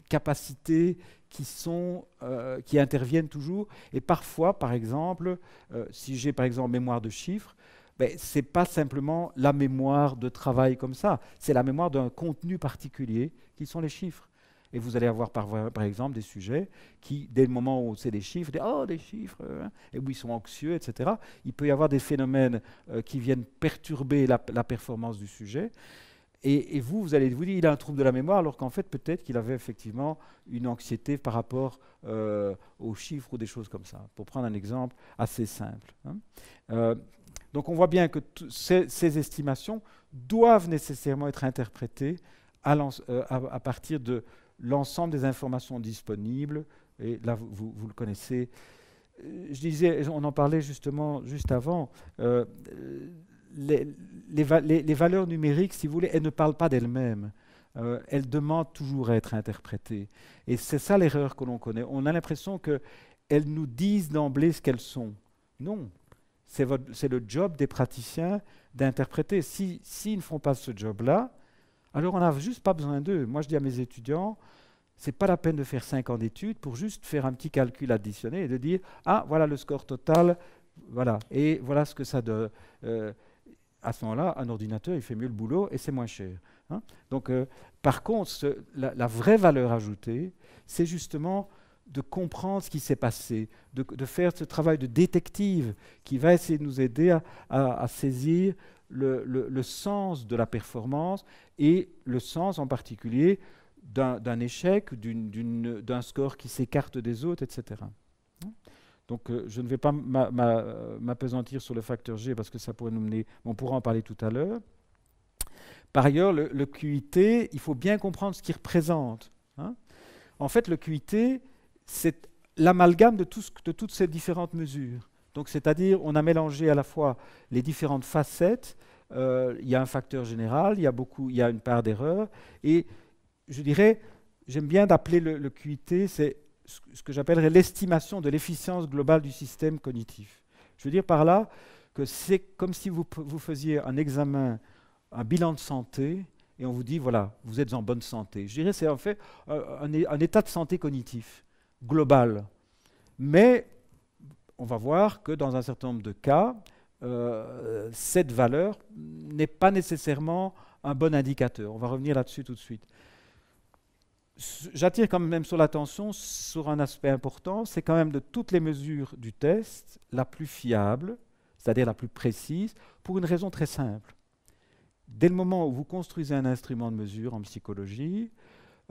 capacités qui, sont, euh, qui interviennent toujours. Et parfois, par exemple, euh, si j'ai par exemple mémoire de chiffres, ben, ce n'est pas simplement la mémoire de travail comme ça, c'est la mémoire d'un contenu particulier qui sont les chiffres. Et vous allez avoir par, exemple des sujets qui, dès le moment où c'est des chiffres, des oh des chiffres, hein, et où ils sont anxieux, etc. Il peut y avoir des phénomènes euh, qui viennent perturber la, performance du sujet. Et, vous, vous allez vous dire, il a un trouble de la mémoire, alors qu'en fait, peut-être qu'il avait effectivement une anxiété par rapport euh, aux chiffres ou des choses comme ça, pour prendre un exemple assez simple. Hein. Euh, donc on voit bien que ces, estimations doivent nécessairement être interprétées à partir de, l'ensemble des informations disponibles. Et là, vous, vous, le connaissez. Euh, je disais, on en parlait justement juste avant. Euh, les, les, valeurs numériques, si vous voulez, elles ne parlent pas d'elles-mêmes. Euh, elles demandent toujours à être interprétées. Et c'est ça l'erreur que l'on connaît. On a l'impression qu'elles nous disent d'emblée ce qu'elles sont. Non. C'est le job des praticiens d'interpréter. S'ils si, ne font pas ce job-là, alors on n'a juste pas besoin d'eux. Moi je dis à mes étudiants, c'est pas la peine de faire 5 ans d'études pour juste faire un petit calcul additionné et de dire ah voilà le score total, voilà et voilà ce que ça donne. Euh, à ce moment-là, un ordinateur il fait mieux le boulot et c'est moins cher. Hein. Donc euh, par contre, la, vraie valeur ajoutée, c'est justement de comprendre ce qui s'est passé, de, faire ce travail de détective qui va essayer de nous aider à saisir le, sens de la performance et le sens en particulier d'un échec, d'un score qui s'écarte des autres, etc. Donc euh, je ne vais pas m'apesantir sur le facteur G parce que ça pourrait nous mener, on pourra en parler tout à l'heure. Par ailleurs, le, QIT, il faut bien comprendre ce qu'il représente. Hein. En fait, le QIT, c'est l'amalgame de, tout de toutes ces différentes mesures. Donc c'est-à-dire on a mélangé à la fois les différentes facettes, euh, il y a un facteur général, il y a, beaucoup, il y a une part d'erreur, et je dirais, j'aime bien d'appeler le, le QIT, c'est ce que j'appellerais l'estimation de l'efficience globale du système cognitif. Je veux dire par là que c'est comme si vous, vous faisiez un examen, un bilan de santé, et on vous dit, voilà, vous êtes en bonne santé. Je dirais, c'est en fait euh, un, un, état de santé cognitif, global. Mais on va voir que dans un certain nombre de cas, euh, cette valeur n'est pas nécessairement un bon indicateur. On va revenir là-dessus tout de suite. J'attire quand même sur l'attention sur un aspect important, c'est quand même de toutes les mesures du test la plus fiable, c'est-à-dire la plus précise, pour une raison très simple. Dès le moment où vous construisez un instrument de mesure en psychologie,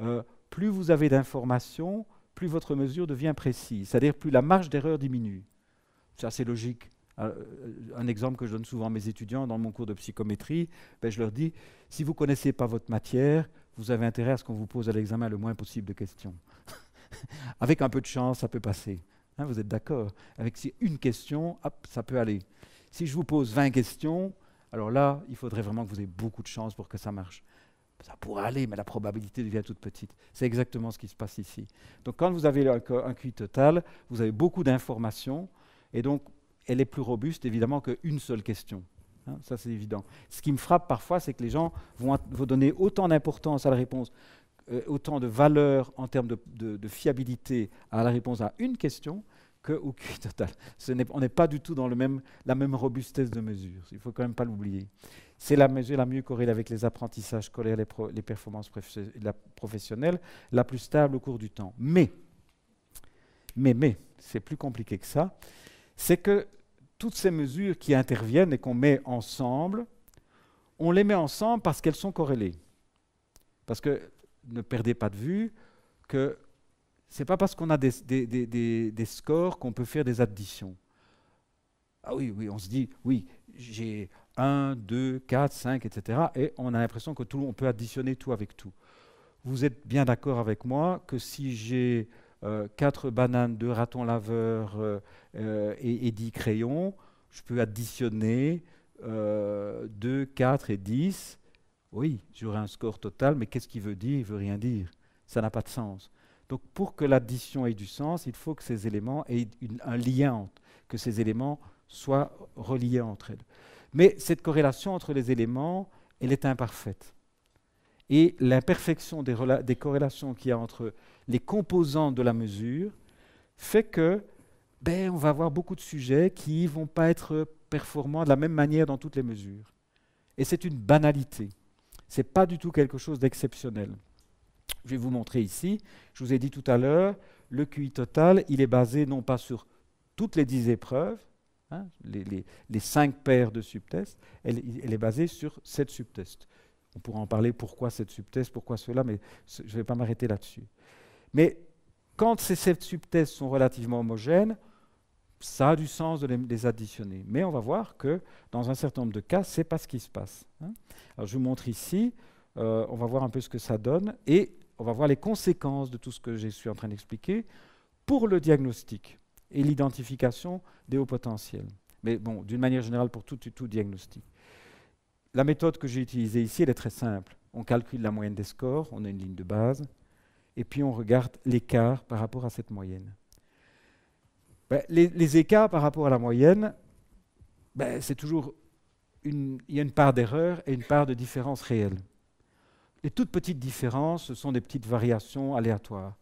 euh, plus vous avez d'informations, plus votre mesure devient précise, c'est-à-dire plus la marge d'erreur diminue. C'est assez logique. Euh, euh, un exemple que je donne souvent à mes étudiants dans mon cours de psychométrie, ben, je leur dis, si vous ne connaissez pas votre matière, vous avez intérêt à ce qu'on vous pose à l'examen le moins possible de questions. Avec un peu de chance, ça peut passer. Hein, vous êtes d'accord Avec une question, ça peut aller. Si je vous pose 20 questions, alors là, il faudrait vraiment que vous ayez beaucoup de chance pour que ça marche. Ça pourrait aller, mais la probabilité devient toute petite. C'est exactement ce qui se passe ici. Donc quand vous avez un QI total, vous avez beaucoup d'informations, et donc, elle est plus robuste, évidemment, qu'une seule question. Hein, ça, c'est évident. Ce qui me frappe parfois, c'est que les gens vont, donner autant d'importance à la réponse, euh, autant de valeur en termes de, fiabilité à la réponse à une question qu'au QI total. Ce on n'est pas du tout dans le même, la même robustesse de mesure. Il ne faut quand même pas l'oublier. C'est la mesure la mieux corrélée avec les apprentissages scolaires, les, les performances professionnelles, la plus stable au cours du temps. Mais, mais, mais, c'est plus compliqué que ça c'est que toutes ces mesures qui interviennent et qu'on met ensemble, on les met ensemble parce qu'elles sont corrélées. Parce que ne perdez pas de vue que ce pas parce qu'on a des, scores qu'on peut faire des additions. Ah oui, oui, on se dit, oui, j'ai 1, 2, 4, 5, etc. Et on a l'impression que tout, on peut additionner tout avec tout. Vous êtes bien d'accord avec moi que si j'ai 4 euh, bananes, 2 ratons laveurs euh, euh, et, et 10 crayons, je peux additionner 2, 4 et 10. Oui, j'aurai un score total, mais qu'est-ce qu'il veut dire Il veut rien dire. Ça n'a pas de sens. Donc pour que l'addition ait du sens, il faut que ces éléments aient un lien, que ces éléments soient reliés entre eux. Mais cette corrélation entre les éléments, elle est imparfaite. Et l'imperfection des, des corrélations qu'il y a entre les composants de la mesure, fait que ben, on va avoir beaucoup de sujets qui ne vont pas être performants de la même manière dans toutes les mesures. Et c'est une banalité. Ce n'est pas du tout quelque chose d'exceptionnel. Je vais vous montrer ici. Je vous ai dit tout à l'heure, le QI total, il est basé non pas sur toutes les dix épreuves, hein, les, cinq paires de subtests, elle, est basée sur sept subtests. On pourra en parler pourquoi cette subtest, pourquoi cela, mais je ne vais pas m'arrêter là-dessus. Mais quand ces sept subtests sont relativement homogènes, ça a du sens de les additionner. Mais on va voir que dans un certain nombre de cas, ce n'est pas ce qui se passe. Hein. je vous montre ici, euh, on va voir un peu ce que ça donne et on va voir les conséquences de tout ce que je suis en train d'expliquer pour le diagnostic et l'identification des hauts potentiels. Mais bon, d'une manière générale, pour tout, tout diagnostic. La méthode que j'ai utilisée ici, elle est très simple. On calcule la moyenne des scores, on a une ligne de base, et puis on regarde l'écart par rapport à cette moyenne. Ben, les, écarts par rapport à la moyenne, ben, c'est toujours une, il y a une part d'erreur et une part de différence réelle. Les toutes petites différences, ce sont des petites variations aléatoires.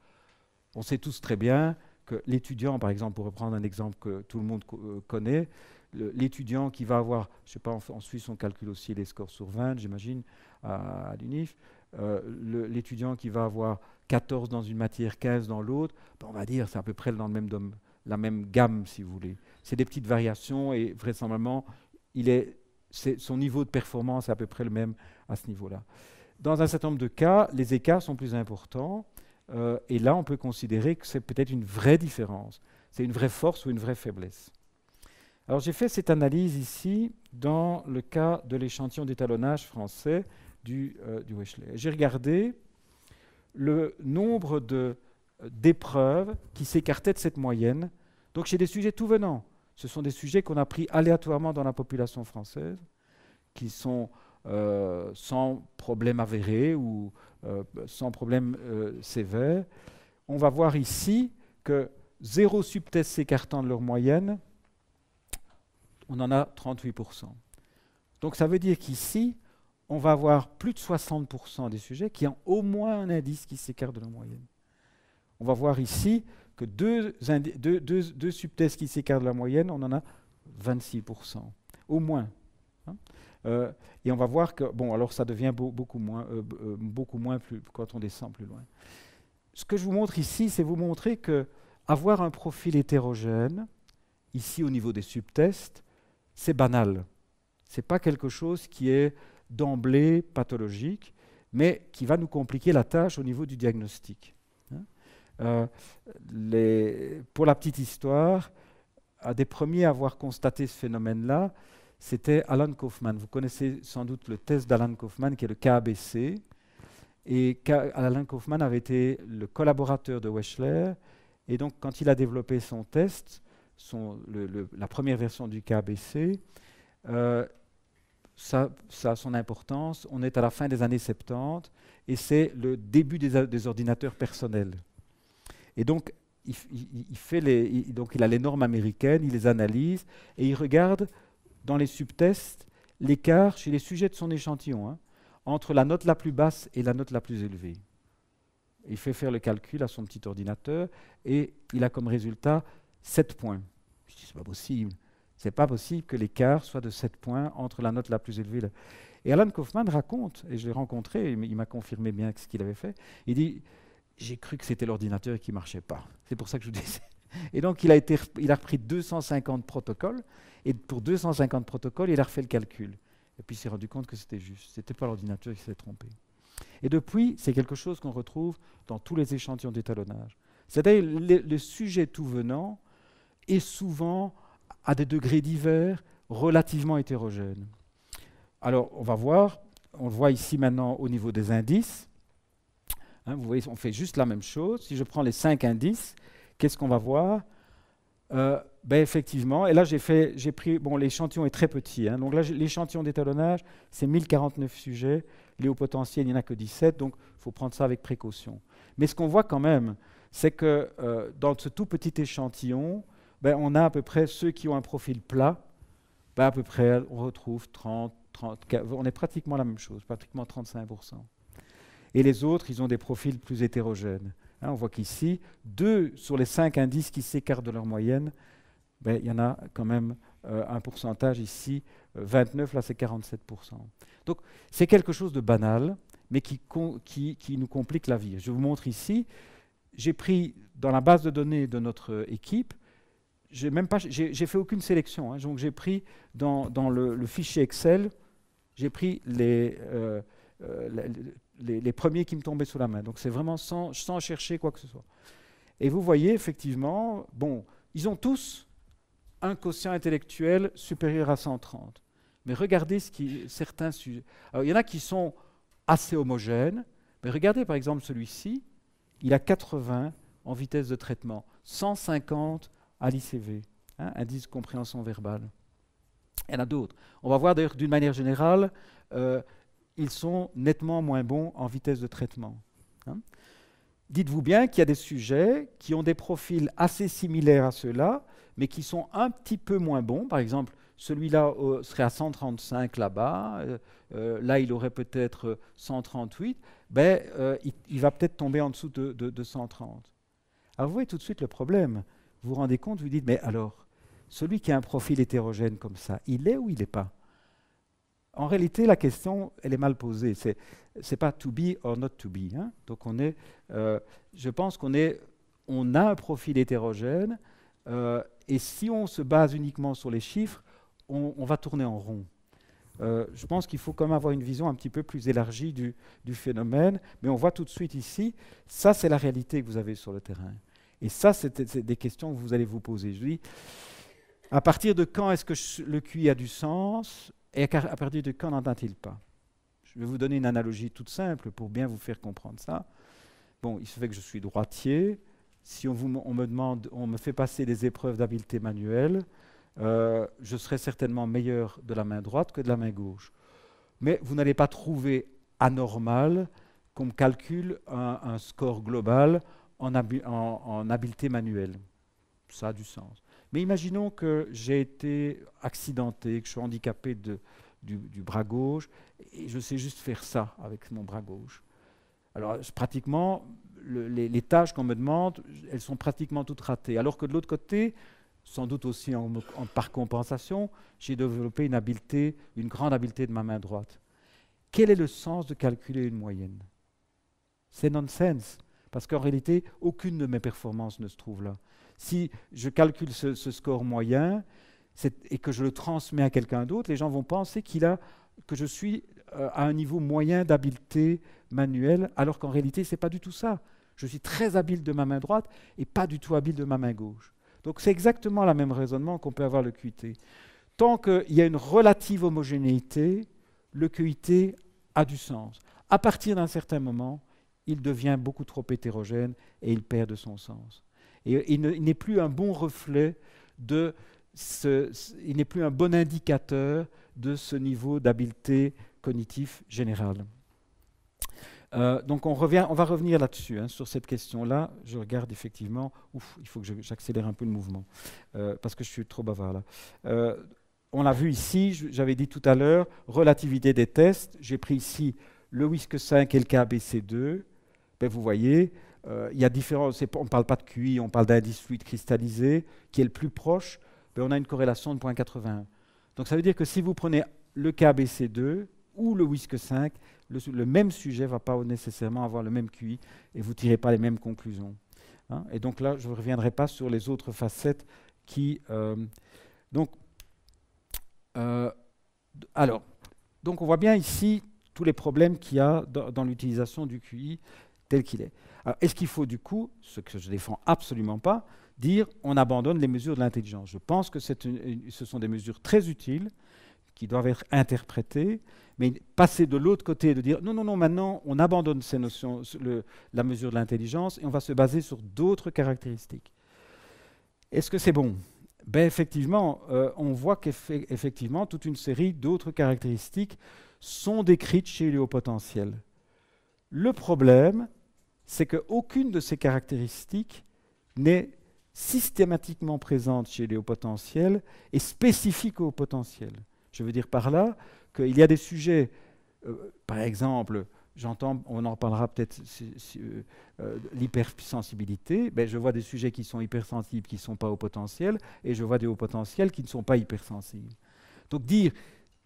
On sait tous très bien que l'étudiant, par exemple, pour reprendre un exemple que tout le monde euh, connaît, l'étudiant qui va avoir, je sais pas, en, Suisse on calcule aussi les scores sur 20, j'imagine, à, l'UNIF, euh, l'étudiant qui va avoir 14 dans une matière, 15 dans l'autre, ben, on va dire c'est à peu près dans le même dom la même gamme, si vous voulez. C'est des petites variations et vraisemblablement, il est, son niveau de performance est à peu près le même à ce niveau-là. Dans un certain nombre de cas, les écarts sont plus importants euh, et là, on peut considérer que c'est peut-être une vraie différence. C'est une vraie force ou une vraie faiblesse. Alors j'ai fait cette analyse ici dans le cas de l'échantillon d'étalonnage français du, euh, J'ai regardé le nombre euh, d'épreuves qui s'écartaient de cette moyenne. Donc j'ai des sujets tout venants, ce sont des sujets qu'on a pris aléatoirement dans la population française, qui sont euh, sans problème avéré ou euh, sans problème sévère. On va voir ici que zéro subtest s'écartant de leur moyenne, on en a 38%. Donc ça veut dire qu'ici, on va avoir plus de 60% des sujets qui ont au moins un indice qui s'écarte de la moyenne. On va voir ici que deux, subtests qui s'écartent de la moyenne, on en a 26%, au moins. Hein. Euh, et on va voir que, bon, alors ça devient beaucoup moins, euh, euh, beaucoup moins plus, quand on descend plus loin. Ce que je vous montre ici, c'est vous montrer que avoir un profil hétérogène, ici au niveau des subtests, c'est banal. Ce n'est pas quelque chose qui est d'emblée pathologique, mais qui va nous compliquer la tâche au niveau du diagnostic. Hein. Euh, pour la petite histoire, un des premiers à avoir constaté ce phénomène-là, c'était Alan Kaufman. Vous connaissez sans doute le test d'Alan Kaufman, qui est le KABC. Et Alan Kaufman avait été le collaborateur de Wechsler. Et donc, quand il a développé son test, son, la première version du KABC, euh, ça, a son importance. On est à la fin des années 70 et c'est le début des, ordinateurs personnels. Et donc il, a les normes américaines, il les analyse et il regarde dans les subtests l'écart chez les sujets de son échantillon hein, entre la note la plus basse et la note la plus élevée. Il fait faire le calcul à son petit ordinateur et il a comme résultat 7 points. Je dis, c'est pas possible n'est pas possible que l'écart soit de 7 points entre la note la plus élevée et Alan Kaufman raconte, et je l'ai rencontré, il m'a confirmé bien ce qu'il avait fait, il dit, j'ai cru que c'était l'ordinateur qui ne marchait pas. C'est pour ça que je vous disais. Et donc, il a, été, il a repris 250 protocoles, et pour 250 protocoles, il a refait le calcul. Et puis, il s'est rendu compte que c'était juste. Ce n'était pas l'ordinateur qui s'est trompé. Et depuis, c'est quelque chose qu'on retrouve dans tous les échantillons d'étalonnage. C'est-à-dire, le, sujet tout venant est souvent à des degrés divers, relativement hétérogènes. Alors, on va voir, on le voit ici maintenant au niveau des indices. Hein, vous voyez, on fait juste la même chose. Si je prends les cinq indices, qu'est-ce qu'on va voir euh, ben effectivement, et là j'ai fait, j'ai pris, bon l'échantillon est très petit, hein. donc là l'échantillon d'étalonnage c'est 1049 sujets, les hauts potentiels il n'y en a que 17, donc il faut prendre ça avec précaution. Mais ce qu'on voit quand même, c'est que euh, dans ce tout petit échantillon, ben, on a à peu près ceux qui ont un profil plat, ben, à peu près on retrouve 30, 30, on est pratiquement la même chose, pratiquement 35%. Et les autres, ils ont des profils plus hétérogènes. Hein, on voit qu'ici, deux sur les cinq indices qui s'écartent de leur moyenne, ben, il y en a quand même euh, un pourcentage ici, 29, euh, là c'est 47%. Donc c'est quelque chose de banal, mais qui, qui, nous complique la vie. Je vous montre ici, j'ai pris dans la base de données de notre euh, équipe j'ai même pas, j'ai fait aucune sélection. Hein. donc j'ai pris dans, le, fichier Excel, j'ai pris euh, euh, les, les, premiers qui me tombaient sous la main. Donc c'est vraiment sans, chercher quoi que ce soit. Et vous voyez effectivement, bon, ils ont tous un quotient intellectuel supérieur à 130. Mais regardez ce qui certains sujets. il y en a qui sont assez homogènes, mais regardez par exemple celui-ci, il a 80 en vitesse de traitement, 150 à l'ICV, hein, indice de compréhension verbale. Il y en a d'autres. On va voir d'ailleurs d'une manière générale, euh, ils sont nettement moins bons en vitesse de traitement. Hein. Dites-vous bien qu'il y a des sujets qui ont des profils assez similaires à ceux-là, mais qui sont un petit peu moins bons. Par exemple, celui-là euh, serait à 135 là-bas, euh, là il aurait peut-être 138, ben, il, va peut-être tomber en dessous de, 130. Alors vous tout de suite le problème. Vous rendez compte, vous dites, mais alors, celui qui a un profil hétérogène comme ça, il est ou il n'est pas En réalité, la question, elle est mal posée. C'est n'est pas to be or not to be. Hein. Donc on est, euh, je pense qu'on est, on a un profil hétérogène, euh, et si on se base uniquement sur les chiffres, on, va tourner en rond. Euh, je pense qu'il faut quand même avoir une vision un petit peu plus élargie du phénomène, mais on voit tout de suite ici, ça c'est la réalité que vous avez sur le terrain. Et ça, c'est des questions que vous allez vous poser. Je dis, à partir de quand est-ce que le QI a du sens et à, partir de quand n'en a-t-il pas Je vais vous donner une analogie toute simple pour bien vous faire comprendre ça. Bon, il se fait que je suis droitier. Si on, me demande, on me fait passer des épreuves d'habileté manuelle, euh, je serai certainement meilleur de la main droite que de la main gauche. Mais vous n'allez pas trouver anormal qu'on me calcule un, score global en, en, habileté manuelle. Ça a du sens. Mais imaginons que j'ai été accidenté, que je suis handicapé de, du, bras gauche, et je sais juste faire ça avec mon bras gauche. Alors pratiquement, les, tâches qu'on me demande, elles sont pratiquement toutes ratées. Alors que de l'autre côté, sans doute aussi en, par compensation, j'ai développé une habileté, une grande habileté de ma main droite. Quel est le sens de calculer une moyenne C'est nonsense. Parce qu'en réalité, aucune de mes performances ne se trouve là. Si je calcule ce, score moyen et que je le transmets à quelqu'un d'autre, les gens vont penser qu'il a, que je suis euh, à un niveau moyen d'habileté manuelle, alors qu'en réalité, ce n'est pas du tout ça. Je suis très habile de ma main droite et pas du tout habile de ma main gauche. Donc c'est exactement le même raisonnement qu'on peut avoir le QIT. Tant qu'il y a une relative homogénéité, le QIT a du sens. À partir d'un certain moment, il devient beaucoup trop hétérogène et il perd de son sens. Et il n'est plus un bon reflet de ce, il n'est plus un bon indicateur de ce niveau d'habileté cognitif général. Euh, donc on, revient, on va revenir là-dessus, hein, sur cette question-là. Je regarde effectivement, ouf, il faut que j'accélère un peu le mouvement, euh, parce que je suis trop bavard là. Euh, on l'a vu ici, j'avais dit tout à l'heure, relativité des tests. J'ai pris ici le WISC 5 et le KBC2. Ben, vous voyez, euh, il y a différents, on ne parle pas de QI, on parle d'indice fluide cristallisé, qui est le plus proche, ben on a une corrélation de 0.81. Donc ça veut dire que si vous prenez le KBC2 ou le WISC 5, le, même sujet ne va pas nécessairement avoir le même QI et vous ne tirez pas les mêmes conclusions. Hein. Et donc là, je ne reviendrai pas sur les autres facettes qui... Euh, donc, euh, alors, donc on voit bien ici tous les problèmes qu'il y a dans l'utilisation du QI tel qu'il est. Alors, est-ce qu'il faut du coup, ce que je défends absolument pas, dire on abandonne les mesures de l'intelligence Je pense que ce sont des mesures très utiles qui doivent être interprétées, mais passer de l'autre côté et de dire non, non, non, maintenant on abandonne ces notions, la mesure de l'intelligence et on va se baser sur d'autres caractéristiques. Est-ce que c'est bon ben effectivement, euh, on voit qu'effectivement, toute une série d'autres caractéristiques sont décrites chez les Le problème, c'est qu'aucune de ces caractéristiques n'est systématiquement présente chez les hauts potentiels et spécifique aux hauts potentiels. Je veux dire par là qu'il y a des sujets, euh, par exemple, j'entends, on en parlera peut-être, euh, euh, l'hypersensibilité, ben je vois des sujets qui sont hypersensibles, qui ne sont pas hauts potentiels et je vois des hauts potentiels qui ne sont pas hypersensibles. Donc dire,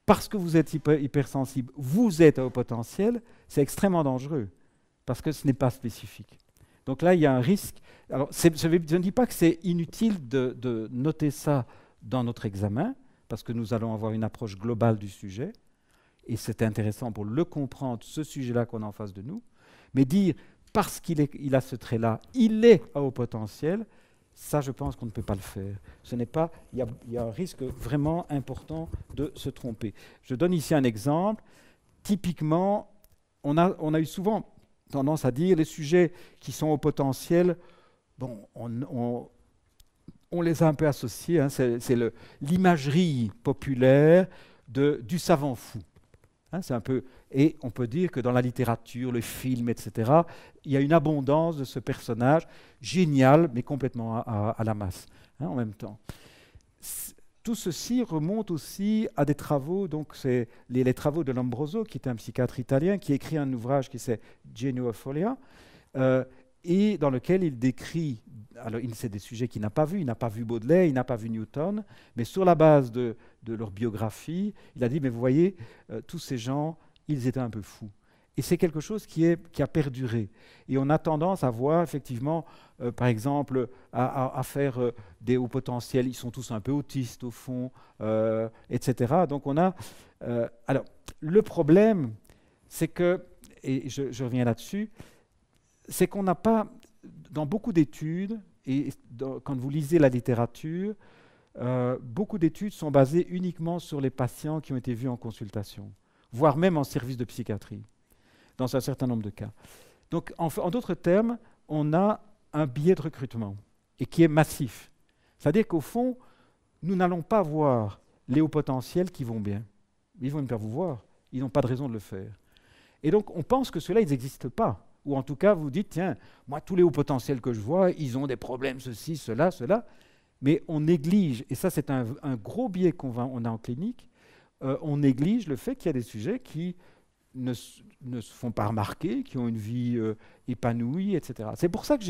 parce que vous êtes hypersensible, vous êtes à haut potentiel, c'est extrêmement dangereux parce que ce n'est pas spécifique. Donc là, il y a un risque. Alors, je ne dis pas que c'est inutile de, noter ça dans notre examen, parce que nous allons avoir une approche globale du sujet, et c'est intéressant pour le comprendre, ce sujet-là qu'on a en face de nous, mais dire, parce qu'il a ce trait-là, il est à haut potentiel, ça, je pense qu'on ne peut pas le faire. Ce n'est pas, il y, a un risque vraiment important de se tromper. Je donne ici un exemple. Typiquement, on a, on a eu souvent tendance à dire les sujets qui sont au potentiel, bon, on, les a un peu associés, hein, c'est l'imagerie populaire du savant fou. Hein, un peu, et on peut dire que dans la littérature, le film, etc., il y a une abondance de ce personnage génial, mais complètement à, la masse hein, en même temps tout ceci remonte aussi à des travaux, donc c'est les, travaux de Lambroso, qui est un psychiatre italien, qui écrit un ouvrage qui s'appelle Genua euh, et dans lequel il décrit, alors c'est des sujets qu'il n'a pas vus, il n'a pas vu Baudelaire, il n'a pas vu Newton, mais sur la base de, de leur biographie, il a dit, mais vous voyez, euh, tous ces gens, ils étaient un peu fous. Et c'est quelque chose qui, est, qui a perduré. Et on a tendance à voir, effectivement, euh, par exemple, à, faire euh, des hauts potentiels, ils sont tous un peu autistes au fond, euh, etc. Donc on a... alors, le problème, c'est que, et je, reviens là-dessus, c'est qu'on n'a pas, dans beaucoup d'études, et quand vous lisez la littérature, beaucoup d'études sont basées uniquement sur les patients qui ont été vus en consultation, voire même en service de psychiatrie dans un certain nombre de cas. Donc, en, d'autres termes, on a un biais de recrutement et qui est massif. C'est-à-dire qu'au fond, nous n'allons pas voir les hauts potentiels qui vont bien. Ils vont ne pas vous voir. Ils n'ont pas de raison de le faire. Et donc, on pense que ceux-là, ils n'existent pas. Ou en tout cas, vous dites, tiens, moi, tous les hauts potentiels que je vois, ils ont des problèmes, ceci, cela, cela. Mais on néglige, et ça, c'est un, gros biais qu'on a en clinique, euh, on néglige le fait qu'il y a des sujets qui ne, se font pas remarquer, qui ont une vie euh, épanouie, etc. C'est pour ça que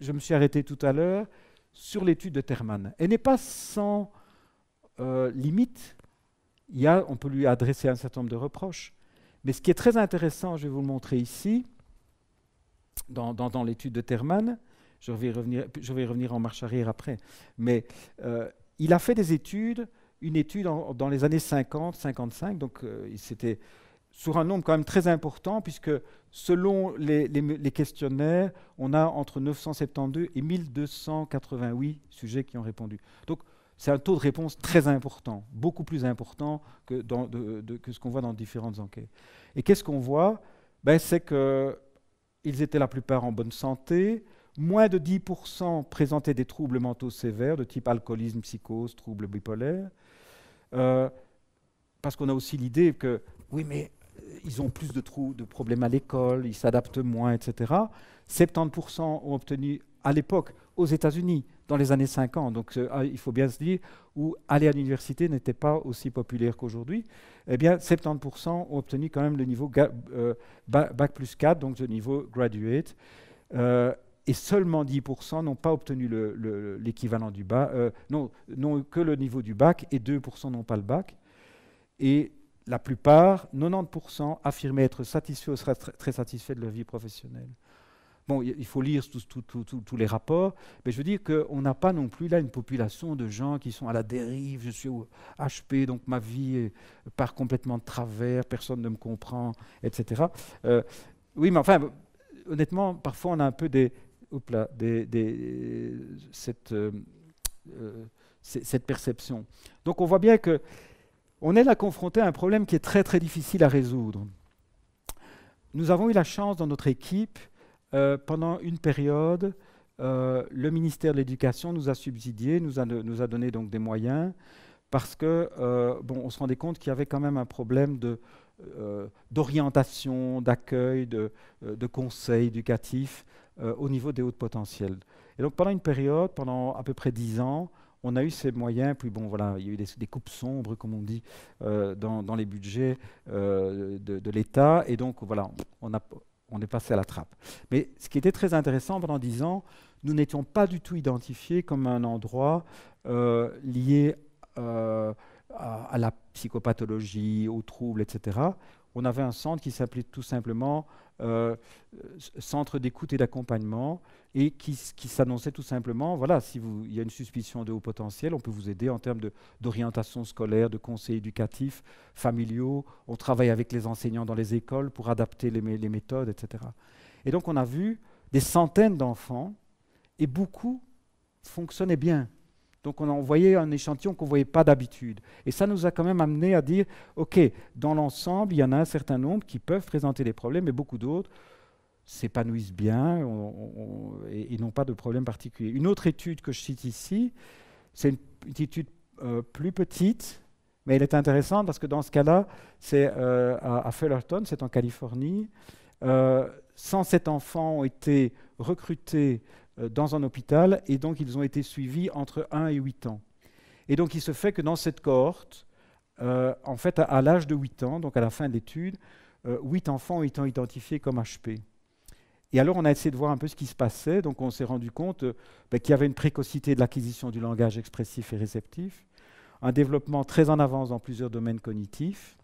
je me suis arrêté tout à l'heure sur l'étude de Terman. Elle n'est pas sans euh, limite. Il y on peut lui adresser un certain nombre de reproches. Mais ce qui est très intéressant, je vais vous le montrer ici, dans, l'étude de Terman, je vais, revenir, je vais revenir en marche arrière après, mais euh, il a fait des études, une étude dans les années 50, 55, donc euh, il c'était sur un nombre quand même très important, puisque selon les, questionnaires, on a entre 972 et 1288 sujets qui ont répondu. Donc c'est un taux de réponse très important, beaucoup plus important que, ce qu'on voit dans différentes enquêtes. Et qu'est-ce qu'on voit ben, C'est qu'ils étaient la plupart en bonne santé, moins de 10% présentaient des troubles mentaux sévères de type alcoolisme, psychose, troubles bipolaires. Euh, parce qu'on a aussi l'idée que, oui, mais ils ont plus de trous, de problèmes à l'école, ils s'adaptent moins, etc. 70% ont obtenu à l'époque aux États-Unis dans les années 50, donc euh, ah, il faut bien se dire où aller à l'université n'était pas aussi populaire qu'aujourd'hui. Eh bien, 70% ont obtenu quand même le niveau euh, bac plus 4, donc le niveau graduate, euh, et seulement 10% n'ont pas obtenu l'équivalent du bac, non, non, que le niveau du bac, et 2% n'ont pas le bac. Et la plupart, 90%, affirmaient être satisfaits ou très satisfaits de leur vie professionnelle. Bon, il faut lire tous les rapports, mais je veux dire qu'on n'a pas non plus là une population de gens qui sont à la dérive, je suis au HP, donc ma vie part complètement de travers, personne ne me comprend, etc. Euh, oui, mais enfin, honnêtement, parfois on a un peu des... Là, des, cette, euh, euh, cette perception. Donc on voit bien que on est là confronté à un problème qui est très très difficile à résoudre. Nous avons eu la chance dans notre équipe, euh, pendant une période, euh, le ministère de l'Éducation nous a subsidiés, nous a, donné donc des moyens, parce que euh, on se rendait compte qu'il y avait quand même un problème d'orientation, d'accueil, de, conseil éducatif au niveau des hauts potentiels. Et donc pendant une période, pendant à peu près dix ans, on a eu ces moyens, puis bon, voilà, il y a eu des, coupes sombres, comme on dit, euh, dans, les budgets euh, de, l'État, et donc voilà, on, est passé à la trappe. Mais ce qui était très intéressant pendant dix ans, nous n'étions pas du tout identifiés comme un endroit euh, lié à la psychopathologie, aux troubles, etc on avait un centre qui s'appelait tout simplement euh, euh, Centre d'écoute et d'accompagnement et qui, s'annonçait tout simplement, voilà, si vous, il y a une suspicion de haut potentiel, on peut vous aider en termes d'orientation scolaire, de conseils éducatifs, familiaux. On travaille avec les enseignants dans les écoles pour adapter les, les méthodes, etc. Et donc on a vu des centaines d'enfants et beaucoup fonctionnaient bien donc on a envoyé un échantillon qu'on ne voyait pas d'habitude. Et ça nous a quand même amené à dire, OK, dans l'ensemble, il y en a un certain nombre qui peuvent présenter des problèmes, mais beaucoup d'autres s'épanouissent bien et, n'ont pas de problème particulier. Une autre étude que je cite ici, c'est une, étude euh, plus petite, mais elle est intéressante parce que dans ce cas-là, c'est euh, à, Fullerton, c'est en Californie. 107 euh, enfants ont été recrutés euh, dans un hôpital, et donc ils ont été suivis entre 1 et 8 ans. Et donc il se fait que dans cette cohorte, euh, en fait, à, l'âge de 8 ans, donc à la fin de l'étude, 8 euh, enfants ont été identifiés comme HP. Et alors on a essayé de voir un peu ce qui se passait, donc on s'est rendu compte ben, qu'il y avait une précocité de l'acquisition du langage expressif et réceptif, un développement très en avance dans plusieurs domaines cognitifs,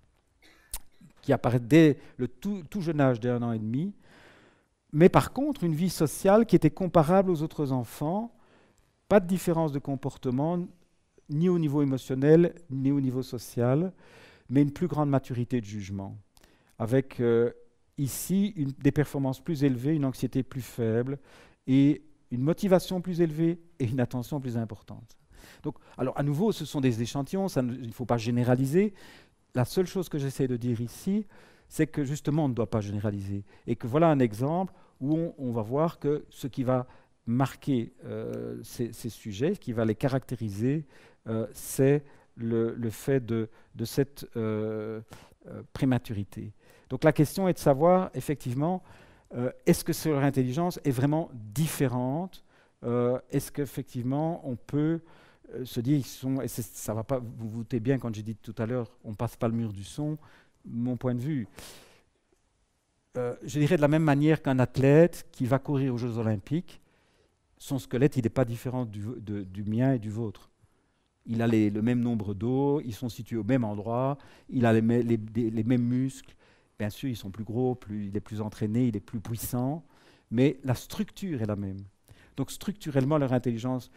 qui apparaît dès le tout, tout jeune âge d'un an et demi, mais par contre une vie sociale qui était comparable aux autres enfants, pas de différence de comportement, ni au niveau émotionnel, ni au niveau social, mais une plus grande maturité de jugement, avec euh, ici des performances plus élevées, une anxiété plus faible, et une motivation plus élevée et une attention plus importante. Donc, alors à nouveau, ce sont des échantillons, ça il ne faut pas généraliser. La seule chose que j'essaie de dire ici, c'est que justement on ne doit pas généraliser. Et que voilà un exemple où on, va voir que ce qui va marquer euh, ces, sujets, ce qui va les caractériser, euh, c'est le, fait de, cette euh, prématurité. Donc la question est de savoir effectivement, est-ce que leur intelligence est vraiment différente Est-ce qu'effectivement on peut se dire, ils sont, et ça va pas, vous vous doutez bien quand j'ai dit tout à l'heure, on passe pas le mur du son, mon point de vue. Euh, je dirais de la même manière qu'un athlète qui va courir aux Jeux Olympiques, son squelette, il n'est pas différent du, mien et du vôtre. Il a le même nombre d'os, ils sont situés au même endroit, il a les, mêmes muscles. Bien sûr, ils sont plus gros, plus, il est plus entraîné, il est plus puissant, mais la structure est la même. Donc structurellement, leur intelligence.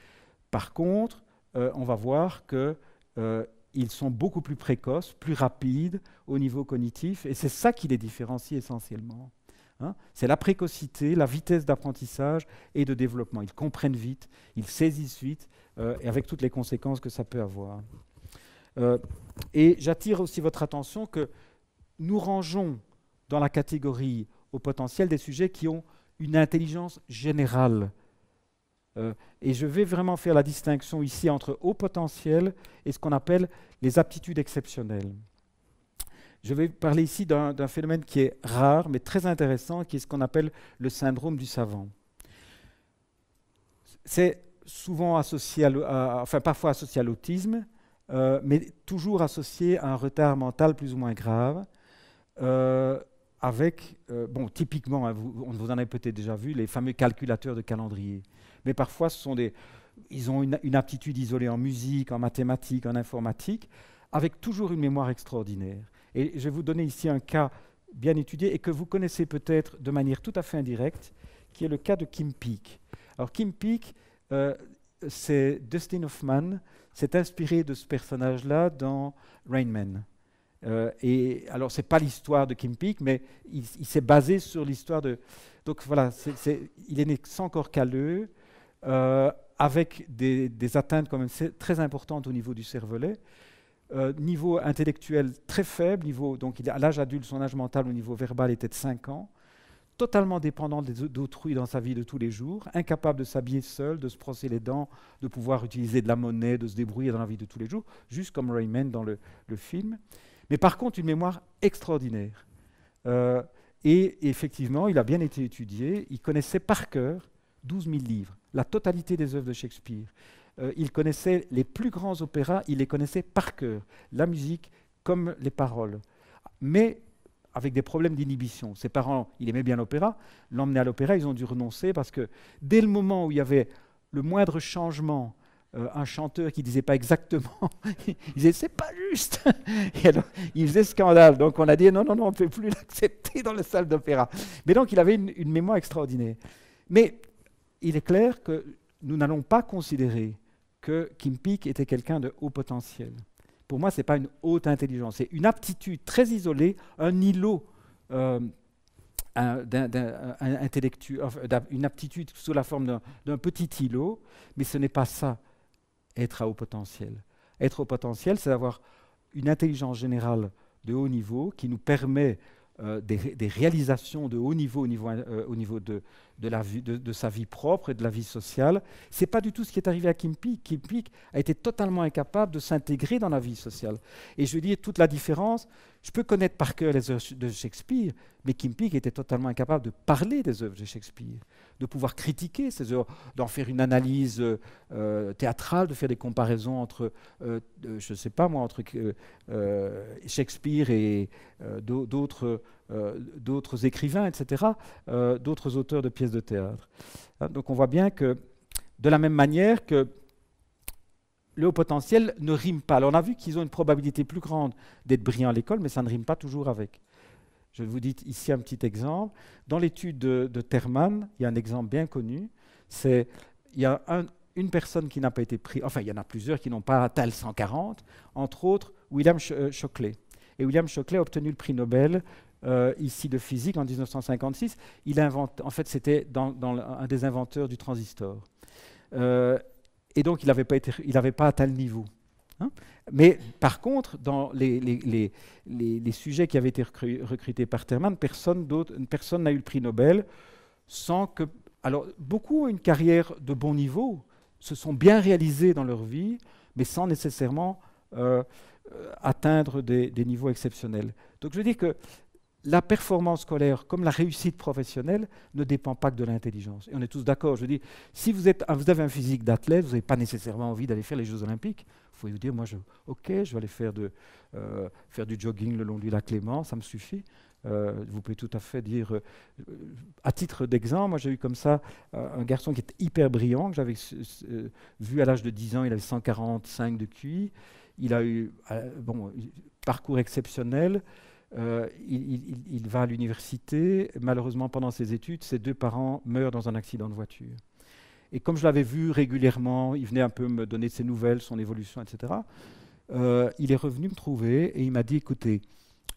Par contre, euh, on va voir que euh, ils sont beaucoup plus précoces, plus rapides au niveau cognitif, et c'est ça qui les différencie essentiellement. Hein. c'est la précocité, la vitesse d'apprentissage et de développement. Ils comprennent vite, ils saisissent vite, euh, et avec toutes les conséquences que ça peut avoir. Euh, et j'attire aussi votre attention que nous rangeons dans la catégorie au potentiel des sujets qui ont une intelligence générale euh, et je vais vraiment faire la distinction ici entre haut potentiel et ce qu'on appelle les aptitudes exceptionnelles. Je vais parler ici d'un phénomène qui est rare, mais très intéressant, qui est ce qu'on appelle le syndrome du savant. C'est souvent associé, à, enfin parfois associé à l'autisme, euh, mais toujours associé à un retard mental plus ou moins grave. Euh, avec, bon, typiquement, hein, on vous en avez peut-être déjà vu, les fameux calculateurs de calendrier mais parfois ce sont des, ils ont une, aptitude isolée en musique, en mathématiques, en informatique, avec toujours une mémoire extraordinaire. Et je vais vous donner ici un cas bien étudié et que vous connaissez peut-être de manière tout à fait indirecte, qui est le cas de Kim Peek. Alors Kim Peek, euh, c'est Dustin Hoffman s'est inspiré de ce personnage-là dans Rain Man. Euh, et alors c'est pas l'histoire de Kim Peek, mais il, s'est basé sur l'histoire de. Donc voilà, il est né sans corps calleux. Euh, avec des, atteintes quand même très importantes au niveau du cervelet, euh, niveau intellectuel très faible, niveau, donc il à l'âge adulte, son âge mental au niveau verbal était de 5 ans, totalement dépendant d'autrui dans sa vie de tous les jours, incapable de s'habiller seul, de se brosser les dents, de pouvoir utiliser de la monnaie, de se débrouiller dans la vie de tous les jours, juste comme Raymond dans le, film. Mais par contre, une mémoire extraordinaire. Euh, et effectivement, il a bien été étudié, il connaissait par cœur 12 000 livres, la totalité des œuvres de Shakespeare. Euh, il connaissait les plus grands opéras, il les connaissait par cœur, la musique comme les paroles. Mais avec des problèmes d'inhibition. Ses parents, il aimait bien l'opéra, l'emmenaient à l'opéra, ils ont dû renoncer parce que dès le moment où il y avait le moindre changement, euh, un chanteur qui disait pas exactement, il disait c'est pas juste. il faisait scandale. Donc on a dit non, non, non, on ne peut plus l'accepter dans la salle d'opéra. Mais donc il avait une, une mémoire extraordinaire. Mais il est clair que nous n'allons pas considérer que Kim Peek était quelqu'un de haut potentiel. Pour moi, ce n'est pas une haute intelligence, c'est une aptitude très isolée, un îlot euh, une aptitude sous la forme d'un petit îlot, mais ce n'est pas ça, être à haut potentiel. Être au potentiel, c'est avoir une intelligence générale de haut niveau qui nous permet euh, des, réalisations de haut niveau au niveau euh, de, de, sa vie propre et de la vie sociale. Ce n'est pas du tout ce qui est arrivé à Kim Peek. Kim Peek a été totalement incapable de s'intégrer dans la vie sociale. Et je dire, toute la différence. Je peux connaître par cœur les œuvres de Shakespeare, mais Kim Peek était totalement incapable de parler des œuvres de Shakespeare, de pouvoir critiquer ces œuvres, d'en faire une analyse euh, euh, théâtrale, de faire des comparaisons entre, euh, je sais pas moi, entre Shakespeare et d'autres euh, d'autres écrivains, etc., euh, d'autres auteurs de pièces de théâtre. Hein, donc on voit bien que, de la même manière que le haut potentiel ne rime pas. Alors on a vu qu'ils ont une probabilité plus grande d'être brillants à l'école, mais ça ne rime pas toujours avec. Je vous dis ici un petit exemple. Dans l'étude de, Terman, il y a un exemple bien connu. C'est il y a une personne qui n'a pas été prise, enfin il y en a plusieurs qui n'ont pas atteint le 140, entre autres William euh, Shockley. Et William Shockley a obtenu le prix Nobel euh, ici de physique en 1956. Il invente, en fait, c'était dans, un des inventeurs du transistor. Euh, et donc, il n'avait pas, pas, atteint le niveau. Hein. Mais par contre, dans les, les, sujets qui avaient été recrutés par Terman, personne n'a eu le prix Nobel sans que. Alors, beaucoup ont une carrière de bon niveau, se sont bien réalisés dans leur vie, mais sans nécessairement euh, atteindre des, des, niveaux exceptionnels. Donc je veux dire que la performance scolaire comme la réussite professionnelle ne dépend pas que de l'intelligence. Et on est tous d'accord. Je dis, si vous, êtes, vous avez un physique d'athlète, vous n'avez pas nécessairement envie d'aller faire les Jeux Olympiques. Vous pouvez vous dire, moi, je, ok, je vais aller faire, de, euh, faire du jogging le long du lac clément ça me suffit. Euh, vous pouvez tout à fait dire, euh, à titre d'exemple, moi j'ai eu comme ça un garçon qui était hyper brillant, que j'avais vu à l'âge de 10 ans, il avait 145 de QI, il a eu, bon, parcours exceptionnel, euh, il, va à l'université. Malheureusement, pendant ses études, ses deux parents meurent dans un accident de voiture. Et comme je l'avais vu régulièrement, il venait un peu me donner ses nouvelles, son évolution, etc. Euh, il est revenu me trouver et il m'a dit écoutez,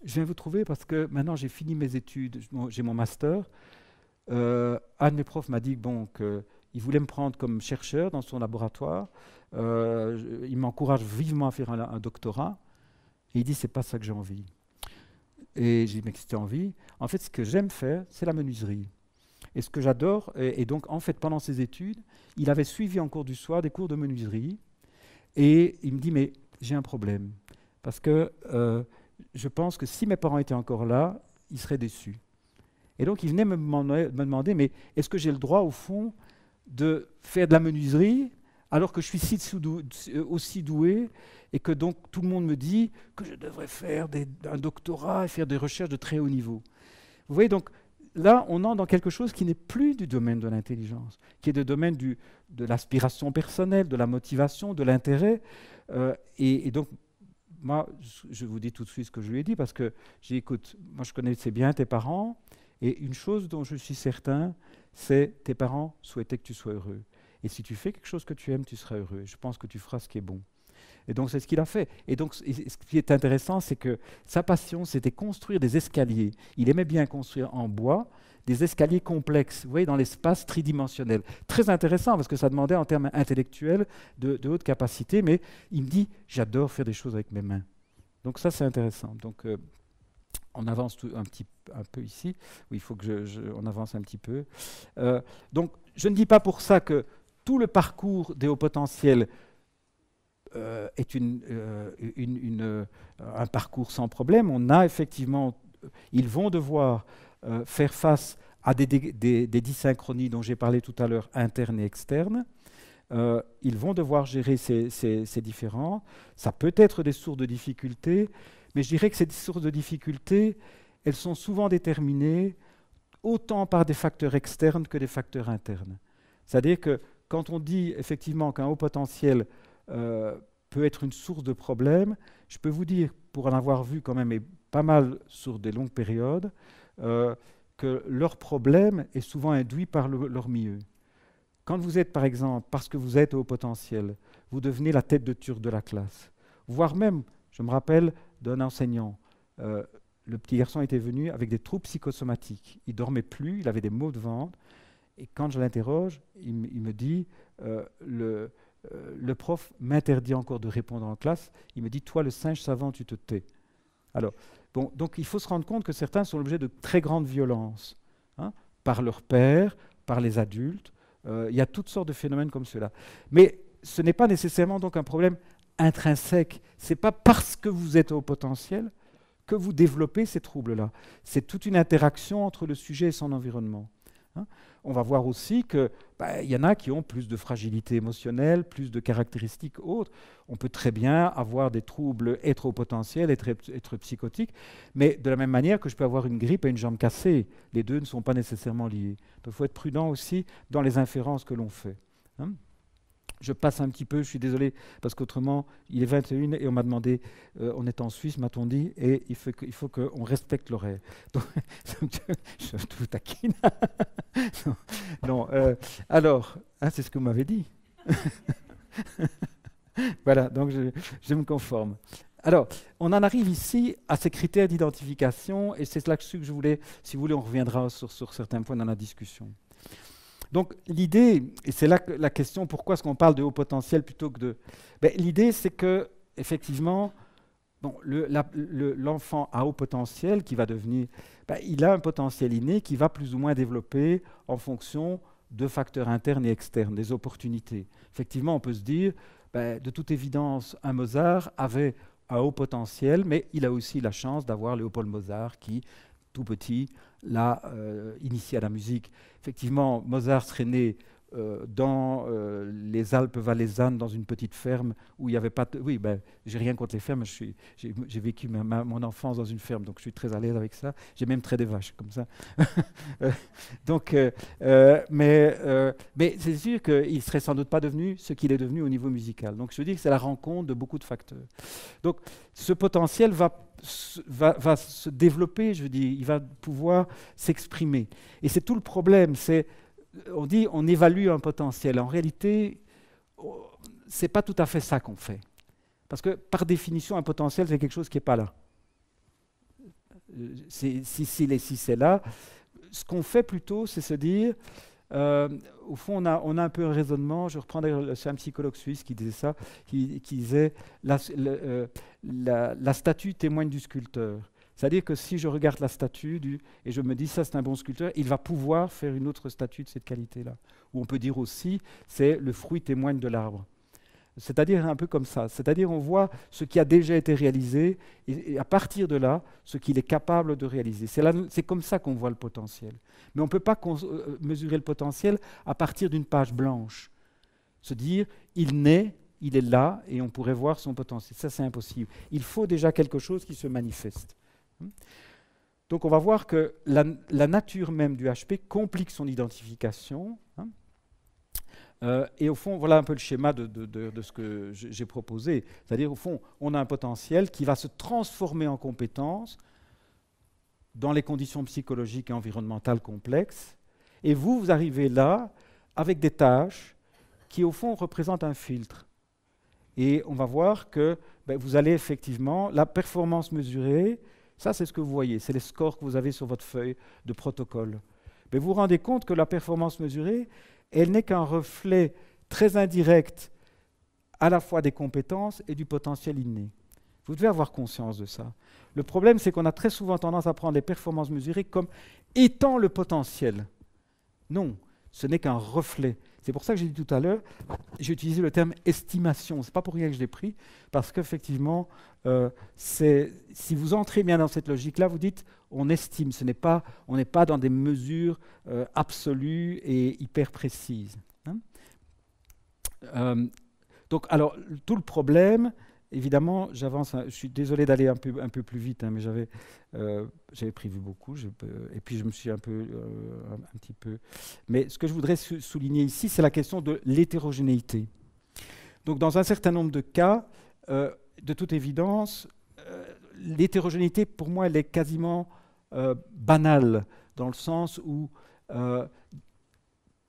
je viens vous trouver parce que maintenant j'ai fini mes études, j'ai mon master. Euh, un de mes profs m'a dit bon, qu'il voulait me prendre comme chercheur dans son laboratoire. il m'encourage vivement à faire un, doctorat. Et il dit c'est pas ça que j'ai envie. Et j'ai m'excité mais envie. En fait, ce que j'aime faire, c'est la menuiserie. Et ce que j'adore, et, donc en fait, pendant ses études, il avait suivi en cours du soir des cours de menuiserie. Et il me dit, mais j'ai un problème. Parce que euh, je pense que si mes parents étaient encore là, ils seraient déçus. Et donc, il venait me demander mais est-ce que j'ai le droit, au fond, de faire de la menuiserie alors que je suis euh, aussi doué et que donc tout le monde me dit que je devrais faire un doctorat et faire des recherches de très haut niveau. Vous voyez donc, là, on entre dans quelque chose qui n'est plus du domaine de l'intelligence, qui est du domaine du, de l'aspiration personnelle, de la motivation, de l'intérêt. Euh, et, donc, moi, je vous dis tout de suite ce que je lui ai dit, parce que j'ai écoute, moi je connaissais bien tes parents, et une chose dont je suis certain, c'est tes parents souhaitaient que tu sois heureux. Et si tu fais quelque chose que tu aimes, tu seras heureux. Je pense que tu feras ce qui est bon. Et donc c'est ce qu'il a fait. Et donc ce qui est intéressant, c'est que sa passion, c'était construire des escaliers. Il aimait bien construire en bois des escaliers complexes, vous voyez, dans l'espace tridimensionnel. Très intéressant, parce que ça demandait en termes intellectuels de, haute capacité, mais il me dit, j'adore faire des choses avec mes mains. Donc ça, c'est intéressant. Donc euh, on avance tout un, petit, un peu ici, oui, il faut que je, on avance un petit peu. Euh, donc je ne dis pas pour ça que tout le parcours des hauts potentiels euh, est une, euh, une, euh, un parcours sans problème. On a effectivement, ils vont devoir faire face à des, des, dont j'ai parlé tout à l'heure, internes et externes. ils vont devoir gérer ces, ces, ces Ça peut être des sources de difficultés, mais je dirais que ces sources de difficultés, elles sont souvent déterminées autant par des facteurs externes que des facteurs internes. C'est-à-dire que quand on dit effectivement qu'un haut potentiel euh, peut être une source de problèmes, je peux vous dire, pour en avoir vu quand même et pas mal sur des longues périodes, euh, que leur problème est souvent induit par leur milieu. Quand vous êtes, par exemple, parce que vous êtes haut potentiel, vous devenez la tête de turc de la classe, voire même, je me rappelle d'un enseignant. Euh, le petit garçon était venu avec des troubles psychosomatiques. Il dormait plus, il avait des maux de ventre. Et quand je l'interroge, il, me dit, euh, euh, le, prof m'interdit encore de répondre en classe, il me dit, toi le singe savant, tu te tais. Alors, bon, donc il faut se rendre compte que certains sont l'objet de très grandes violences, hein, par leur père, par les adultes, euh, il y a toutes sortes de phénomènes comme cela. Mais ce n'est pas nécessairement donc un problème intrinsèque, c'est pas parce que vous êtes au potentiel que vous développez ces troubles-là. C'est toute une interaction entre le sujet et son environnement. Hein. on va voir aussi qu'il bah, y en a qui ont plus de fragilité émotionnelle, plus de caractéristiques autres. On peut très bien avoir des troubles être au potentiel, être, être psychotique, mais de la même manière que je peux avoir une grippe et une jambe cassée. Les deux ne sont pas nécessairement liés. il faut être prudent aussi dans les inférences que l'on fait. Hein je passe un petit peu, je suis désolé, parce qu'autrement, il est 21 et on m'a demandé, euh, on est en Suisse, m'a-t-on dit, et il faut, faut qu'on respecte l'horaire. Donc, je tout taquine. non, euh, alors, ah, c'est ce que vous m'avez dit. voilà, donc je, me conforme. Alors, on en arrive ici à ces critères d'identification, et c'est là que je voulais, si vous voulez, on reviendra sur certains points dans la discussion. Donc l'idée, et c'est là la question pourquoi est-ce qu'on parle de haut potentiel plutôt que de... Ben, l'idée, c'est que effectivement, bon, l'enfant à haut potentiel qui va devenir, ben, il a un potentiel inné qui va plus ou moins développer en fonction de facteurs internes et externes, des opportunités. Effectivement, on peut se dire, ben, de toute évidence, un Mozart avait un haut potentiel, mais il a aussi la chance d'avoir Léopold Mozart qui, tout petit, là, euh, initié à la musique. Effectivement, Mozart serait né euh, dans euh, les Alpes valaisannes, dans une petite ferme où il n'y avait pas. Oui, ben, j'ai rien contre les fermes. J'ai vécu ma, mon enfance dans une ferme, donc je suis très à l'aise avec ça. J'ai même très des vaches comme ça. Euh, donc, mais, mais c'est sûr qu'il ne serait sans doute pas devenu ce qu'il est devenu au niveau musical. Donc, je veux dire que c'est la rencontre de beaucoup de facteurs. Donc, ce potentiel va Va, va, se développer, je veux dis, il va pouvoir s'exprimer. Et c'est tout le problème, c'est euh, on dit on évalue un potentiel. En réalité, c'est pas tout à fait ça qu'on fait. Parce que par définition, un potentiel, c'est quelque chose qui n'est pas là. Euh, si, si c'est là, ce qu'on fait plutôt, c'est se dire, euh, au fond, on a, un peu un raisonnement. Je reprends c'est un psychologue suisse qui disait ça, qui, disait la statue témoigne du sculpteur. C'est-à-dire que si je regarde la statue du, et je me dis ça c'est un bon sculpteur, il va pouvoir faire une autre statue de cette qualité-là. Ou on peut dire aussi c'est le fruit témoigne de l'arbre. C'est-à-dire un peu comme ça. C'est-à-dire on voit ce qui a déjà été réalisé et, et à partir de là, ce qu'il est capable de réaliser. C'est comme ça qu'on voit le potentiel. Mais on ne peut pas euh, euh, mesurer le potentiel à partir d'une page blanche. Se dire, il naît, il est là et on pourrait voir son potentiel. Ça, c'est impossible. Il faut déjà quelque chose qui se manifeste. Hmm. Donc on va voir que la, nature même du HP complique son identification. Hein. Euh, et au fond, voilà un peu le schéma de, ce que j'ai proposé. C'est-à-dire, au fond, on a un potentiel qui va se transformer en compétence dans les conditions psychologiques et environnementales complexes. Et vous, vous arrivez là avec des tâches qui, au fond, représentent un filtre. Et on va voir que ben, vous allez effectivement, la performance mesurée, ça, c'est ce que vous voyez, c'est les scores que vous avez sur votre feuille de protocole. Mais vous vous rendez compte que la performance mesurée, elle n'est qu'un reflet très indirect à la fois des compétences et du potentiel inné. Vous devez avoir conscience de ça. Le problème, c'est qu'on a très souvent tendance à prendre les performances mesurées comme étant le potentiel. Non, ce n'est qu'un reflet, c'est pour ça que j'ai dit tout à l'heure, j'ai utilisé le terme estimation. Ce n'est pas pour rien que je l'ai pris, parce qu'effectivement, euh, si vous entrez bien dans cette logique-là, vous dites on estime. Ce n'est pas, on n'est pas dans des mesures euh, absolues et hyper précises. Hein. Euh, donc, alors tout le problème, évidemment, j'avance. je suis désolé d'aller un peu, plus vite, hein, mais euh, j'avais prévu beaucoup. et puis, je me suis un peu. Euh, un, petit peu. Mais ce que je voudrais souligner ici, c'est la question de l'hétérogénéité. Donc, dans un certain nombre de cas, euh, de toute évidence, l'hétérogénéité, pour moi, elle est quasiment banale, dans le sens où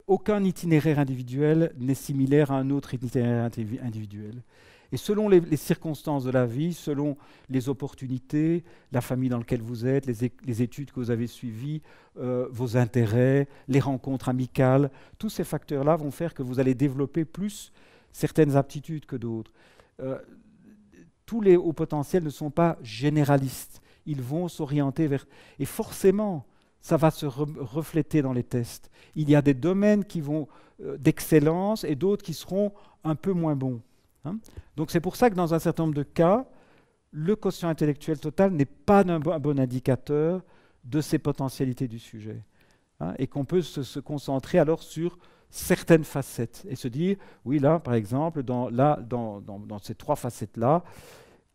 aucun itinéraire individuel n'est similaire à un autre itinéraire individuel. Et selon les, circonstances de la vie, selon les opportunités, la famille dans laquelle vous êtes, les, études que vous avez suivies, euh, vos intérêts, les rencontres amicales, tous ces facteurs-là vont faire que vous allez développer plus certaines aptitudes que d'autres. Euh, tous les hauts potentiels ne sont pas généralistes. Ils vont s'orienter vers... Et forcément, ça va se refléter dans les tests. Il y a des domaines qui vont euh, d'excellence et d'autres qui seront un peu moins bons. Hein. Donc c'est pour ça que dans un certain nombre de cas, le quotient intellectuel total n'est pas un bon indicateur de ces potentialités du sujet. Hein. et qu'on peut se, concentrer alors sur certaines facettes et se dire, oui, là, par exemple, dans, là, dans, dans, dans ces trois facettes-là,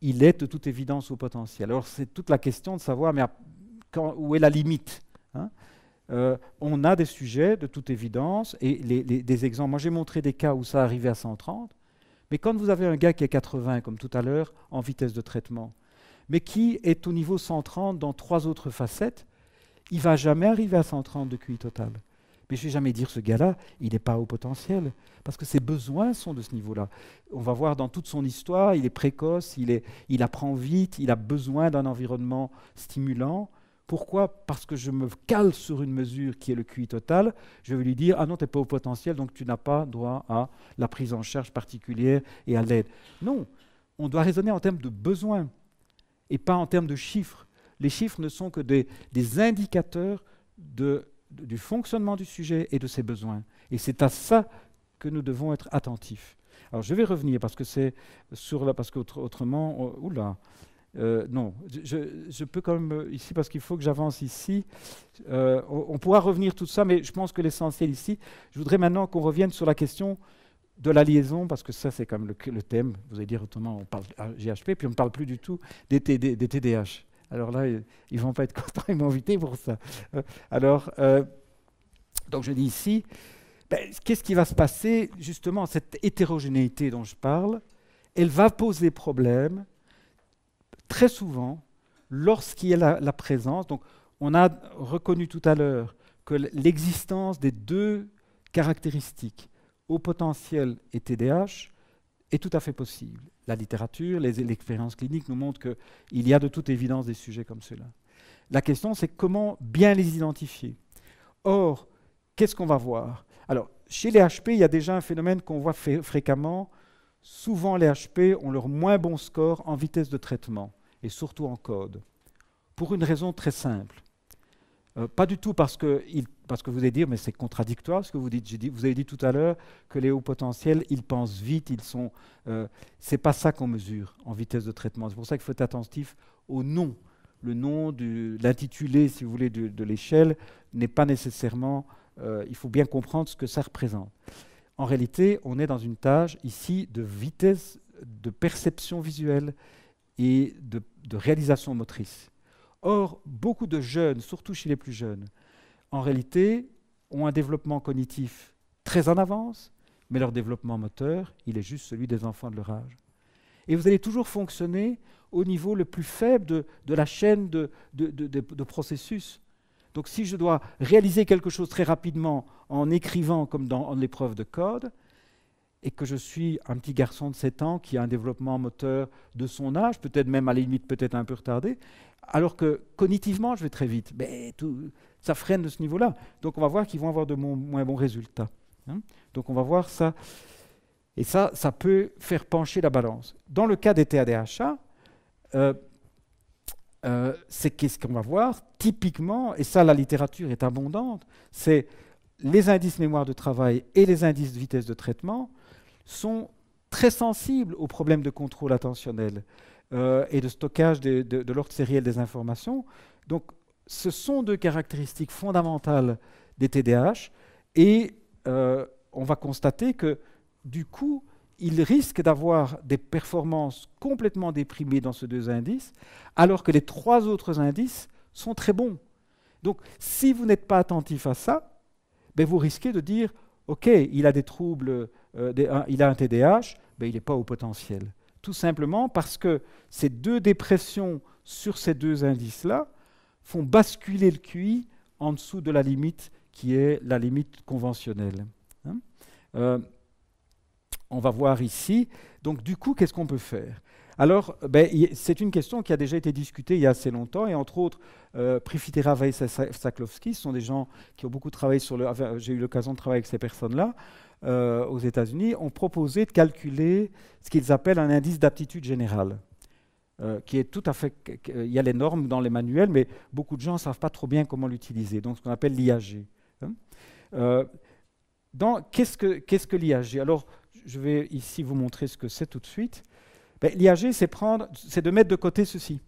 il est de toute évidence au potentiel. Alors c'est toute la question de savoir mais quand, où est la limite. Hein. Euh, on a des sujets de toute évidence et des exemples. Moi j'ai montré des cas où ça arrivait à 130. Mais quand vous avez un gars qui est 80, comme tout à l'heure, en vitesse de traitement, mais qui est au niveau 130 dans trois autres facettes, il va jamais arriver à 130 de QI total. Mais je ne vais jamais dire ce gars-là, il n'est pas au potentiel, parce que ses besoins sont de ce niveau-là. On va voir dans toute son histoire, il est précoce, il apprend vite, il a besoin d'un environnement stimulant, pourquoi Parce que je me cale sur une mesure qui est le QI total. Je vais lui dire Ah non, tu n'es pas au potentiel, donc tu n'as pas droit à la prise en charge particulière et à l'aide. Non, on doit raisonner en termes de besoins et pas en termes de chiffres. Les chiffres ne sont que des, indicateurs du fonctionnement du sujet et de ses besoins. Et c'est à ça que nous devons être attentifs. Alors je vais revenir parce que c'est sur la. Parce qu'autrement. Oh, euh, non, je, peux quand même euh, ici, parce qu'il faut que j'avance ici. Euh, on, pourra revenir tout ça, mais je pense que l'essentiel ici, je voudrais maintenant qu'on revienne sur la question de la liaison, parce que ça, c'est quand même le, thème. Vous allez dire, autrement, on parle GHP, puis on ne parle plus du tout des, TD, TDH. Alors là, ils ne vont pas être contents, ils m'ont invité pour ça. Alors, donc je dis ici, ben, qu'est-ce qui va se passer, justement, cette hétérogénéité dont je parle Elle va poser problème très souvent, lorsqu'il y a la, présence, donc on a reconnu tout à l'heure que l'existence des deux caractéristiques, haut potentiel et TDAH, est tout à fait possible. La littérature, l'expérience clinique nous montrent qu'il y a de toute évidence des sujets comme cela. La question, c'est comment bien les identifier. Or, qu'est-ce qu'on va voir Alors, chez les HP, il y a déjà un phénomène qu'on voit fréquemment. Souvent, les HP ont leur moins bon score en vitesse de traitement et surtout en code. Pour une raison très simple. Euh, pas du tout parce que, il, parce que vous allez dire, mais c'est contradictoire ce que vous dites. Dit, vous avez dit tout à l'heure que les hauts potentiels, ils pensent vite, ils sont. Euh, c'est pas ça qu'on mesure en vitesse de traitement. C'est pour ça qu'il faut être attentif au nom. Le nom, l'intitulé, si vous voulez, de, l'échelle n'est pas nécessairement. Euh, il faut bien comprendre ce que ça représente. En réalité, on est dans une tâche ici de vitesse de perception visuelle et de, réalisation motrice. Or, beaucoup de jeunes, surtout chez les plus jeunes, en réalité, ont un développement cognitif très en avance, mais leur développement moteur, il est juste celui des enfants de leur âge. Et vous allez toujours fonctionner au niveau le plus faible de, la chaîne de, processus. Donc si je dois réaliser quelque chose très rapidement en écrivant comme dans l'épreuve de code, et que je suis un petit garçon de 7 ans qui a un développement moteur de son âge, peut-être même à la limite peut-être un peu retardé, alors que cognitivement je vais très vite. Mais tout, ça freine de ce niveau-là. Donc on va voir qu'ils vont avoir de moins bons résultats. Hein. Donc on va voir ça. Et ça, ça peut faire pencher la balance. Dans le cas des TADHA, euh, euh, c'est qu'est-ce qu'on va voir Typiquement, et ça la littérature est abondante, c'est les indices mémoire de travail et les indices de vitesse de traitement sont très sensibles aux problèmes de contrôle attentionnel euh, et de stockage de, l'ordre sériel des informations. Donc, ce sont deux caractéristiques fondamentales des TDAH et euh, on va constater que, du coup, ils risquent d'avoir des performances complètement déprimées dans ces deux indices, alors que les trois autres indices sont très bons. Donc, si vous n'êtes pas attentif à ça, ben, vous risquez de dire, OK, il a des troubles, euh, un, il a un TDAH, ben il n'est pas au potentiel. Tout simplement parce que ces deux dépressions sur ces deux indices-là font basculer le QI en dessous de la limite qui est la limite conventionnelle. Hein. Euh, on va voir ici. Donc du coup, qu'est-ce qu'on peut faire alors, ben, c'est une question qui a déjà été discutée il y a assez longtemps, et entre autres, euh, Prifitera et saklovski ce sont des gens qui ont beaucoup travaillé sur le... J'ai eu l'occasion de travailler avec ces personnes-là euh, aux États-Unis, ont proposé de calculer ce qu'ils appellent un indice d'aptitude générale. Euh, qui est tout à fait. Il y a les normes dans les manuels, mais beaucoup de gens ne savent pas trop bien comment l'utiliser. Donc, ce qu'on appelle l'IAG. Hein. Euh, qu'est-ce que l'IAG Alors, je vais ici vous montrer ce que c'est tout de suite ben, L'IAG, c'est, prendre, c'est de mettre de côté ceci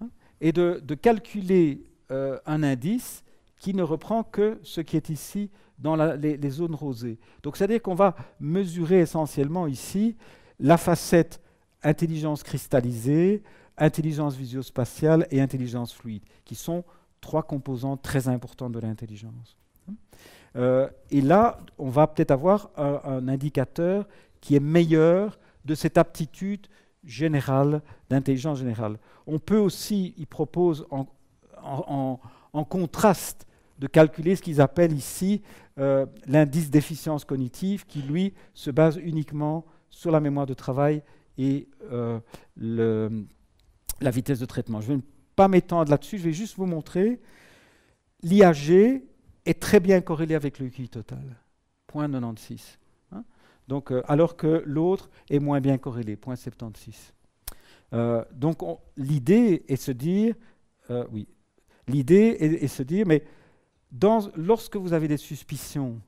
hein, et de, calculer euh, un indice qui ne reprend que ce qui est ici dans les, zones rosées. Donc c'est-à-dire qu'on va mesurer essentiellement ici la facette intelligence cristallisée, intelligence visio-spatiale et intelligence fluide, qui sont trois composantes très importantes de l'intelligence. Hein. Euh, et là, on va peut-être avoir un, un, indicateur qui est meilleur de cette aptitude générale, d'intelligence générale. On peut aussi, ils proposent, en, contraste, de calculer ce qu'ils appellent ici euh, l'indice d'efficience cognitive, qui lui se base uniquement sur la mémoire de travail et euh, la vitesse de traitement. Je ne vais pas m'étendre là-dessus, je vais juste vous montrer. L'IAG est très bien corrélé avec le QI total, point 96. Euh, alors que l'autre est moins bien corrélé, 76. Euh, donc l'idée est de se dire, oui, l'idée est, se dire, euh, mais lorsque vous avez des suspicions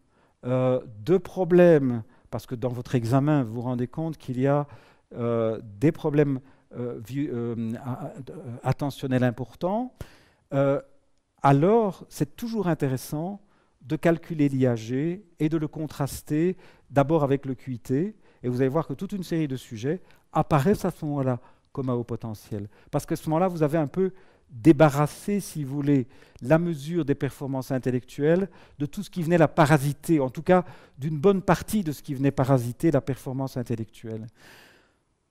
euh, de problèmes, parce que dans votre examen, vous vous rendez compte qu'il y a des problèmes attentionnels importants, alors c'est toujours intéressant de calculer l'IAG et de le contraster d'abord avec le QIT. Et vous allez voir que toute une série de sujets apparaissent à ce moment-là comme à haut potentiel. Parce qu'à ce moment-là, vous avez un peu débarrassé, si vous voulez, la mesure des performances intellectuelles de tout ce qui venait la parasiter, en tout cas d'une bonne partie de ce qui venait parasiter la performance intellectuelle.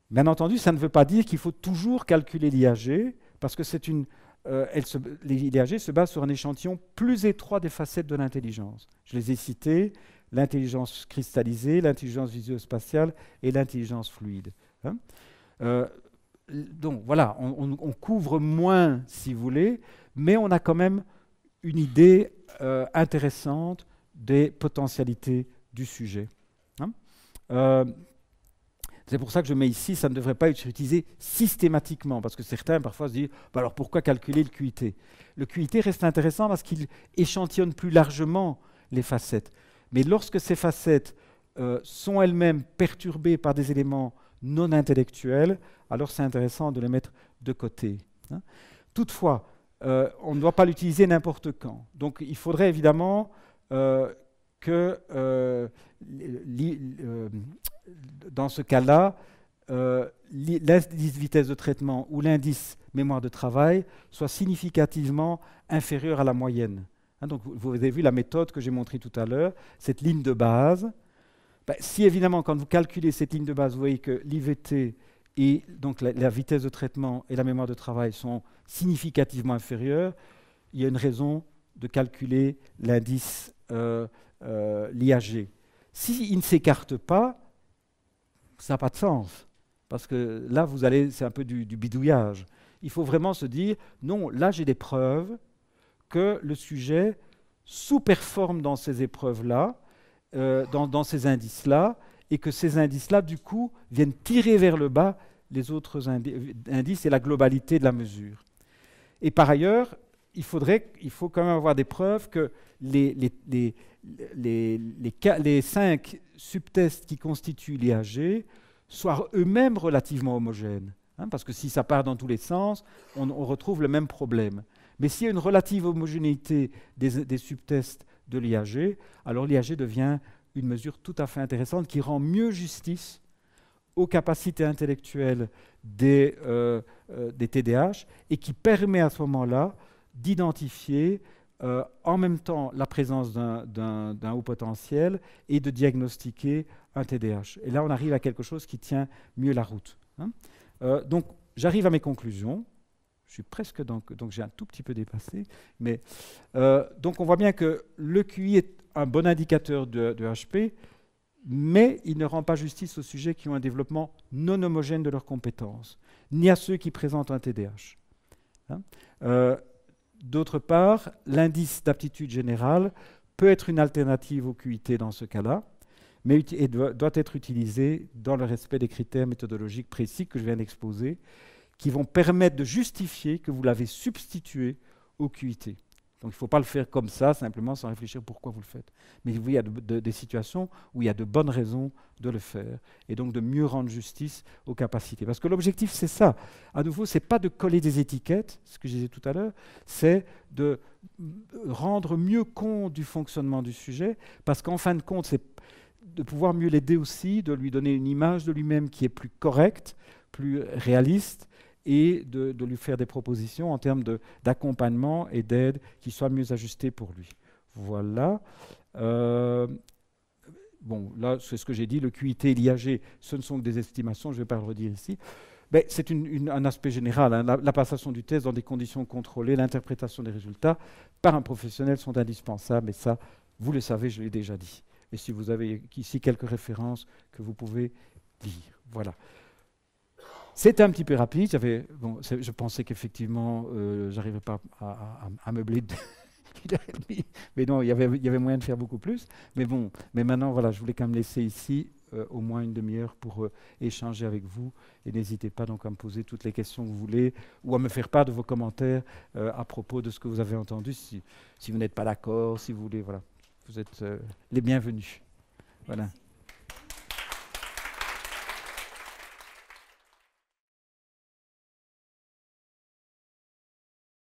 Bien entendu, ça ne veut pas dire qu'il faut toujours calculer l'IAG, parce que c'est une, euh, elle se, base sur un échantillon plus étroit des facettes de l'intelligence. Je les ai citées, l'intelligence cristallisée, l'intelligence visio-spatiale et l'intelligence fluide. Hein. Euh, donc voilà, on, couvre moins, si vous voulez, mais on a quand même une idée euh, intéressante des potentialités du sujet. Hein. Euh, c'est pour ça que je mets ici, ça ne devrait pas être utilisé systématiquement, parce que certains parfois se disent, bah, alors pourquoi calculer le QIT Le QIT reste intéressant parce qu'il échantillonne plus largement les facettes. Mais lorsque ces facettes euh, sont elles-mêmes perturbées par des éléments non intellectuels, alors c'est intéressant de les mettre de côté. Hein. Toutefois, euh, on ne doit pas l'utiliser n'importe quand. Donc il faudrait évidemment euh, que euh, euh, dans ce cas-là, euh, l'indice vitesse de traitement ou l'indice mémoire de travail soit significativement inférieur à la moyenne. Hein, donc vous avez vu la méthode que j'ai montrée tout à l'heure, cette ligne de base. Ben, si évidemment, quand vous calculez cette ligne de base, vous voyez que l'IVT et donc la, vitesse de traitement et la mémoire de travail sont significativement inférieures, il y a une raison de calculer l'indice euh, l'IAG. S'il ne s'écarte pas, ça n'a pas de sens. Parce que là, vous allez, c'est un peu du, bidouillage. Il faut vraiment se dire, non, là j'ai des preuves que le sujet sous-performe dans ces épreuves-là, euh, dans, ces indices-là, et que ces indices-là, du coup, viennent tirer vers le bas les autres indices et la globalité de la mesure. Et par ailleurs, il, faudrait, il faut quand même avoir des preuves que les, cinq subtests qui constituent l'IAG soient eux-mêmes relativement homogènes. Hein, parce que si ça part dans tous les sens, on, retrouve le même problème. Mais s'il y a une relative homogénéité des, subtests de l'IAG, alors l'IAG devient une mesure tout à fait intéressante qui rend mieux justice aux capacités intellectuelles des, euh, euh, des TDAH et qui permet à ce moment-là d'identifier euh, en même temps la présence d'un haut potentiel et de diagnostiquer un TDAH. Et là, on arrive à quelque chose qui tient mieux la route. Hein. Euh, donc, j'arrive à mes conclusions. Je suis presque donc, donc j'ai un tout petit peu dépassé, mais euh, donc on voit bien que le QI est un bon indicateur de, HP, mais il ne rend pas justice aux sujets qui ont un développement non homogène de leurs compétences, ni à ceux qui présentent un TDAH. Hein. D'autre part, l'indice d'aptitude générale peut être une alternative au QIT dans ce cas-là, mais doit, doit, être utilisé dans le respect des critères méthodologiques précis que je viens d'exposer, qui vont permettre de justifier que vous l'avez substitué au QIT. Donc il ne faut pas le faire comme ça, simplement sans réfléchir pourquoi vous le faites. Mais il y a des situations où il y a de bonnes raisons de le faire, et donc de mieux rendre justice aux capacités. Parce que l'objectif, c'est ça. À nouveau, ce n'est pas de coller des étiquettes, ce que je disais tout à l'heure, c'est de rendre mieux compte du fonctionnement du sujet, parce qu'en fin de compte, c'est de pouvoir mieux l'aider aussi, de lui donner une image de lui-même qui est plus correcte, plus réaliste, et de, lui faire des propositions en termes d'accompagnement et d'aide qui soient mieux ajustées pour lui. Voilà. Euh, bon, là, c'est ce que j'ai dit, le QIT, l'IAG, ce ne sont que des estimations, je ne vais pas le redire ici. Mais c'est un aspect général. Hein. La, la, passation du test dans des conditions contrôlées, l'interprétation des résultats par un professionnel sont indispensables, et ça, vous le savez, je l'ai déjà dit. Et si vous avez ici quelques références que vous pouvez lire. Voilà. C'était un petit peu rapide. bon, je pensais qu'effectivement, euh, j'arrivais pas à, à, à meubler. mais non, il y, avait, y avait moyen de faire beaucoup plus. Mais bon, mais maintenant, voilà, je voulais quand même laisser ici euh, au moins une demi-heure pour euh, échanger avec vous. Et n'hésitez pas donc à me poser toutes les questions que vous voulez ou à me faire part de vos commentaires euh, à propos de ce que vous avez entendu. Si, si vous n'êtes pas d'accord, si vous voulez, voilà, vous êtes les bienvenus. Voilà.